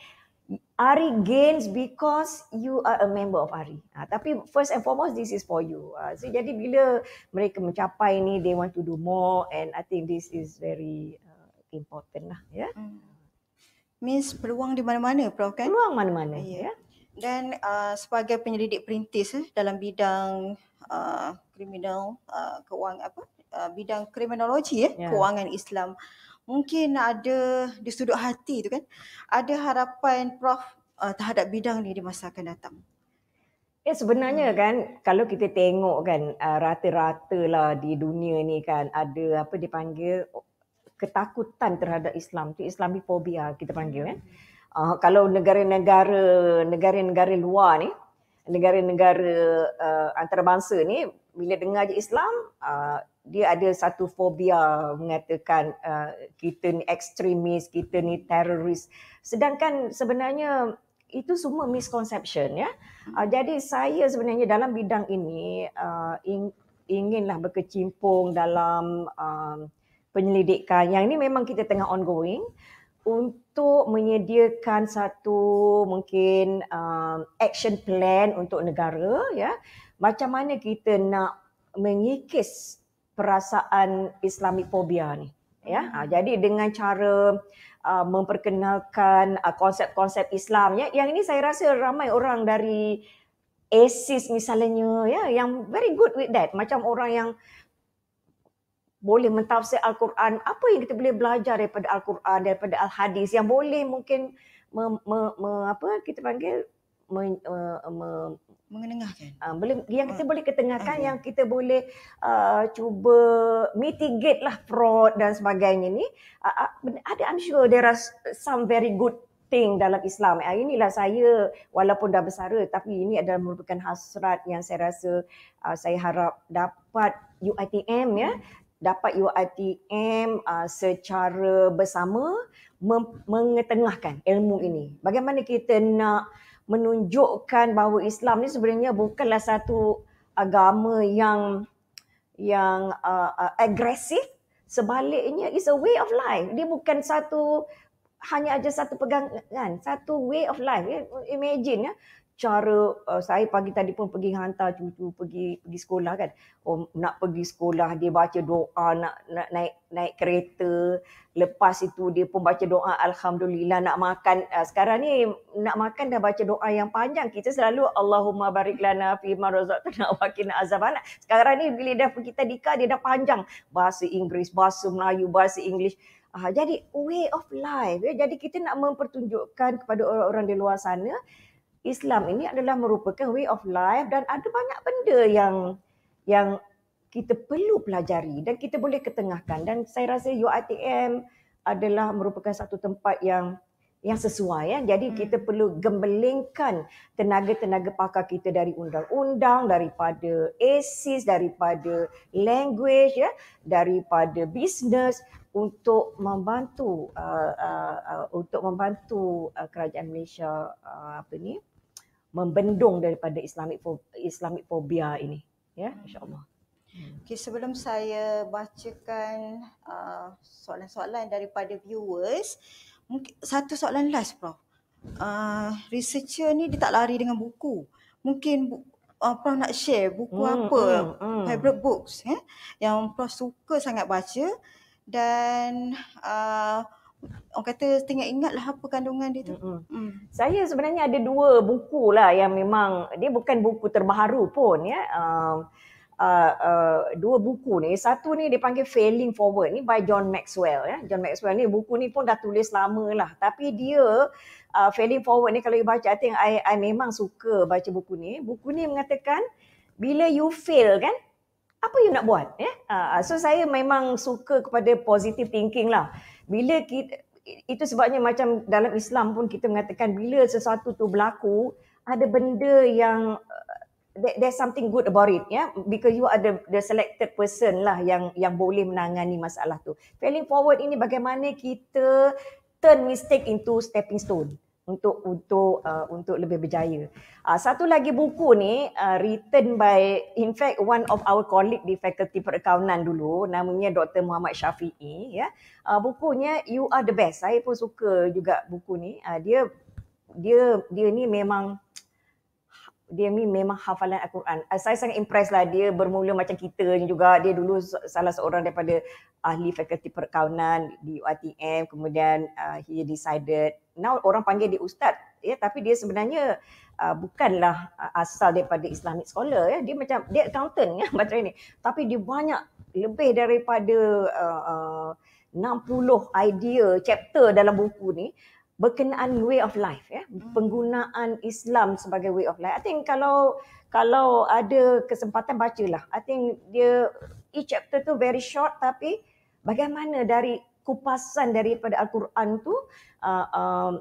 ARI e. e gains hmm. because you are a member of ARI. Uh, tapi first and foremost this is for you. Uh, so jadi bila mereka mencapai ni they want to do more and I think this is very uh, important lah ya. Yeah? Hmm means peluang di mana-mana prof kan peluang mana-mana ya dan uh, sebagai penyelidik perintis eh, dalam bidang uh, kriminal uh, keuangan apa uh, bidang kriminologi eh, ya yeah. keuangan Islam mungkin ada di sudut hati tu kan ada harapan prof uh, terhadap bidang ni di masa akan datang Ya, sebenarnya hmm. kan kalau kita tengok kan uh, rata rata lah di dunia ni kan ada apa dipanggil ketakutan terhadap Islam tu Islamophobia kita panggil kan. Uh, kalau negara-negara negara-negara luar ni negara-negara uh, antarabangsa ni bila dengar je Islam uh, dia ada satu fobia mengatakan uh, kita ni ekstremis, kita ni teroris. Sedangkan sebenarnya itu semua misconception ya. Uh, jadi saya sebenarnya dalam bidang ini uh, in, inginlah berkecimpung dalam uh, penyelidikan yang ini memang kita tengah ongoing untuk menyediakan satu mungkin um, action plan untuk negara ya macam mana kita nak mengikis perasaan islamophobia ni ya ha, hmm. jadi dengan cara uh, memperkenalkan uh, konsep-konsep Islam ya yang ini saya rasa ramai orang dari ASIS misalnya ya yang very good with that macam orang yang boleh mentafsir Al-Quran, apa yang kita boleh belajar daripada Al-Quran, daripada Al-Hadis yang boleh mungkin me, me, me, apa kita panggil me, me, mengenengahkan. Uh, ah, boleh yang kita uh, boleh ketengahkan, uh, yang kita boleh uh, cuba mitigate lah fraud dan sebagainya ni. Uh, ada I'm sure there are some very good thing dalam Islam. Uh, inilah saya walaupun dah bersara tapi ini adalah merupakan hasrat yang saya rasa uh, saya harap dapat UITM ya dapat UITM uh, secara bersama mengetengahkan ilmu ini. Bagaimana kita nak menunjukkan bahawa Islam ni sebenarnya bukanlah satu agama yang yang uh, uh, agresif sebaliknya is a way of life. Dia bukan satu hanya aja satu pegangan, satu way of life. Imagine ya cara uh, saya pagi tadi pun pergi hantar cucu pergi pergi sekolah kan oh nak pergi sekolah dia baca doa nak, nak naik naik kereta lepas itu dia pun baca doa alhamdulillah nak makan uh, sekarang ni nak makan dah baca doa yang panjang kita selalu Allahumma barik lana fi ma razaqtana wa qina azabana sekarang ni bila dah pergi tadika dia dah panjang bahasa Inggris bahasa Melayu bahasa Inggris. uh, ah, jadi way of life ya. jadi kita nak mempertunjukkan kepada orang-orang di luar sana Islam ini adalah merupakan way of life dan ada banyak benda yang yang kita perlu pelajari dan kita boleh ketengahkan dan saya rasa UiTM adalah merupakan satu tempat yang yang sesuai ya. Jadi hmm. kita perlu gembelingkan tenaga-tenaga pakar kita dari undang-undang, daripada ASIS, daripada language ya, daripada business untuk membantu uh, uh, uh, untuk membantu uh, kerajaan Malaysia uh, apa ni membendung daripada Islamik Islamik Fobia ini ya insyaallah Okay, sebelum saya bacakan uh, soalan-soalan daripada viewers, mungkin satu soalan last, Prof. Uh, researcher ni dia tak lari dengan buku. Mungkin bu- uh, Prof nak share buku mm, apa, mm, mm. favorite books eh, yang Prof suka sangat baca dan uh, orang kata setengah ingatlah apa kandungan dia tu. Mm-hmm. Mm. Saya sebenarnya ada dua buku lah yang memang dia bukan buku terbaru pun ya. Um, uh, uh, dua buku ni. Satu ni dia panggil Failing Forward ni by John Maxwell. Ya. John Maxwell ni buku ni pun dah tulis lama lah. Tapi dia uh, Failing Forward ni kalau you baca, I think I, I memang suka baca buku ni. Buku ni mengatakan bila you fail kan, apa you nak buat? Ya? Uh, uh so saya memang suka kepada positive thinking lah. Bila kita, itu sebabnya macam dalam Islam pun kita mengatakan bila sesuatu tu berlaku ada benda yang uh, there's something good about it yeah? because you are the, the selected person lah yang yang boleh menangani masalah tu failing forward ini bagaimana kita turn mistake into stepping stone untuk untuk uh, untuk lebih berjaya. Uh, satu lagi buku ni uh, written by in fact one of our colleague di faculty perakaunan dulu namanya Dr Muhammad Syafie ya. Uh, bukunya You Are The Best. Saya pun suka juga buku ni. Uh, dia dia dia ni memang dia ni memang hafalan Al-Quran. Ah, saya sangat impressed lah dia bermula macam kita juga. Dia dulu salah seorang daripada ahli fakulti perkaunan di UITM. Kemudian uh, he decided. Now orang panggil dia ustaz. Ya, tapi dia sebenarnya uh, bukanlah uh, asal daripada Islamic scholar. Ya. Dia macam dia accountant ya, (laughs) macam ini. Tapi dia banyak lebih daripada uh, uh, 60 idea chapter dalam buku ni berkenaan way of life ya hmm. penggunaan Islam sebagai way of life. I think kalau kalau ada kesempatan bacalah. I think dia each chapter tu very short tapi bagaimana dari kupasan daripada al-Quran tu uh, uh,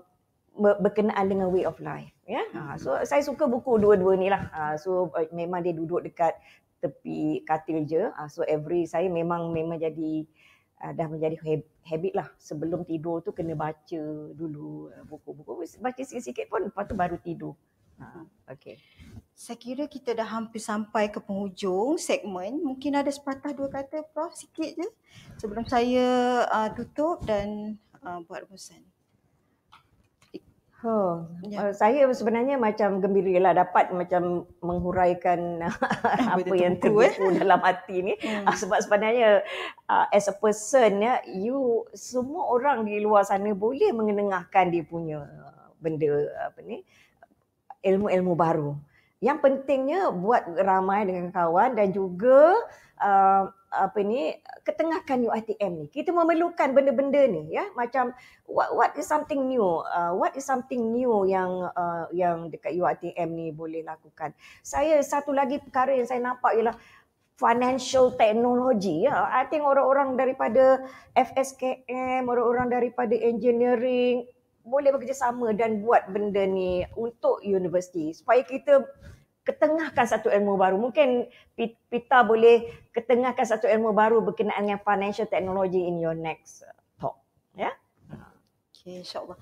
berkenaan dengan way of life ya. Yeah? Ha, hmm. so saya suka buku dua-dua ni lah. Uh, so uh, memang dia duduk dekat tepi katil je. Uh, so every saya memang memang jadi uh, dah menjadi habit lah sebelum tidur tu kena baca dulu uh, buku-buku baca sikit-sikit pun lepas tu baru tidur. Ha, ah, hmm. okay. Saya kira kita dah hampir sampai ke penghujung segmen. Mungkin ada sepatah dua kata Prof sikit je sebelum saya uh, tutup dan uh, buat pesan. Oh, ha. ya. eh, yeah. saya sebenarnya macam gembira lah dapat macam menghuraikan (laughs) apa yang terbuku eh. dalam hati ni hmm. uh, sebab sebenarnya uh, as a person ya yeah, you semua orang di luar sana boleh mengenengahkan dia punya benda apa ni ilmu-ilmu baru. Yang pentingnya buat ramai dengan kawan dan juga uh, apa ni ketengahkan UiTM ni kita memerlukan benda-benda ni ya macam what, what is something new uh, what is something new yang uh, yang dekat UiTM ni boleh lakukan saya satu lagi perkara yang saya nampak ialah financial technology ya i think orang-orang daripada FSKM orang-orang daripada engineering boleh bekerjasama dan buat benda ni untuk universiti supaya kita ketengahkan satu ilmu baru. Mungkin Pita boleh ketengahkan satu ilmu baru berkenaan dengan financial technology in your next talk. Ya? Yeah? Okay, insyaAllah.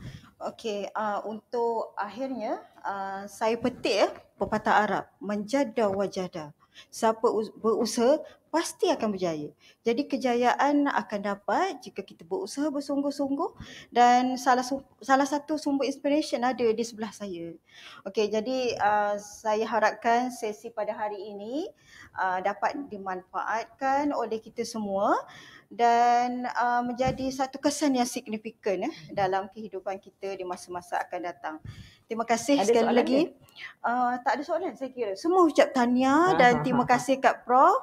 Okay, uh, untuk akhirnya, uh, saya petik ya, pepatah Arab. Menjada wajada. Siapa berusaha pasti akan berjaya. Jadi kejayaan akan dapat jika kita berusaha bersungguh-sungguh dan salah salah satu sumber inspiration ada di sebelah saya. Okey, jadi uh, saya harapkan sesi pada hari ini uh, dapat dimanfaatkan oleh kita semua dan uh, menjadi satu kesan yang signifikan eh, dalam kehidupan kita di masa-masa akan datang. Terima kasih ada sekali lagi. Uh, tak ada soalan saya kira. Semua ucap tanya ah, ah, dan ah, terima kasih kat Prof.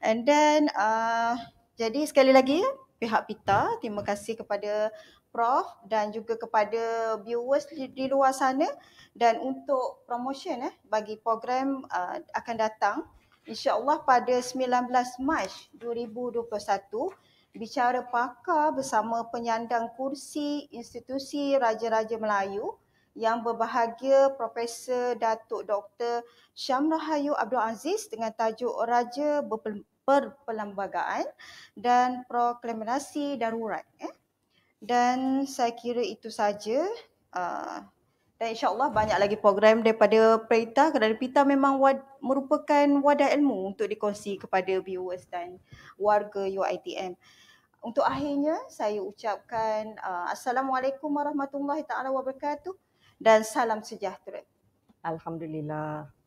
And then uh, jadi sekali lagi pihak PITA terima kasih kepada Prof dan juga kepada viewers di, di luar sana dan untuk promotion eh, bagi program uh, akan datang. InsyaAllah pada 19 Mac 2021, bicara pakar bersama penyandang kursi institusi Raja-Raja Melayu yang berbahagia Profesor Datuk Dr. Syamrahayu Abdul Aziz dengan tajuk Raja Berperlembagaan dan Proklamasi Darurat. Eh. Dan saya kira itu saja. Ah, dan insyaAllah banyak lagi program daripada Perita kerana Pita memang wad, merupakan wadah ilmu untuk dikongsi kepada viewers dan warga UITM. Untuk akhirnya saya ucapkan uh, Assalamualaikum warahmatullahi taala wabarakatuh dan salam sejahtera. Alhamdulillah.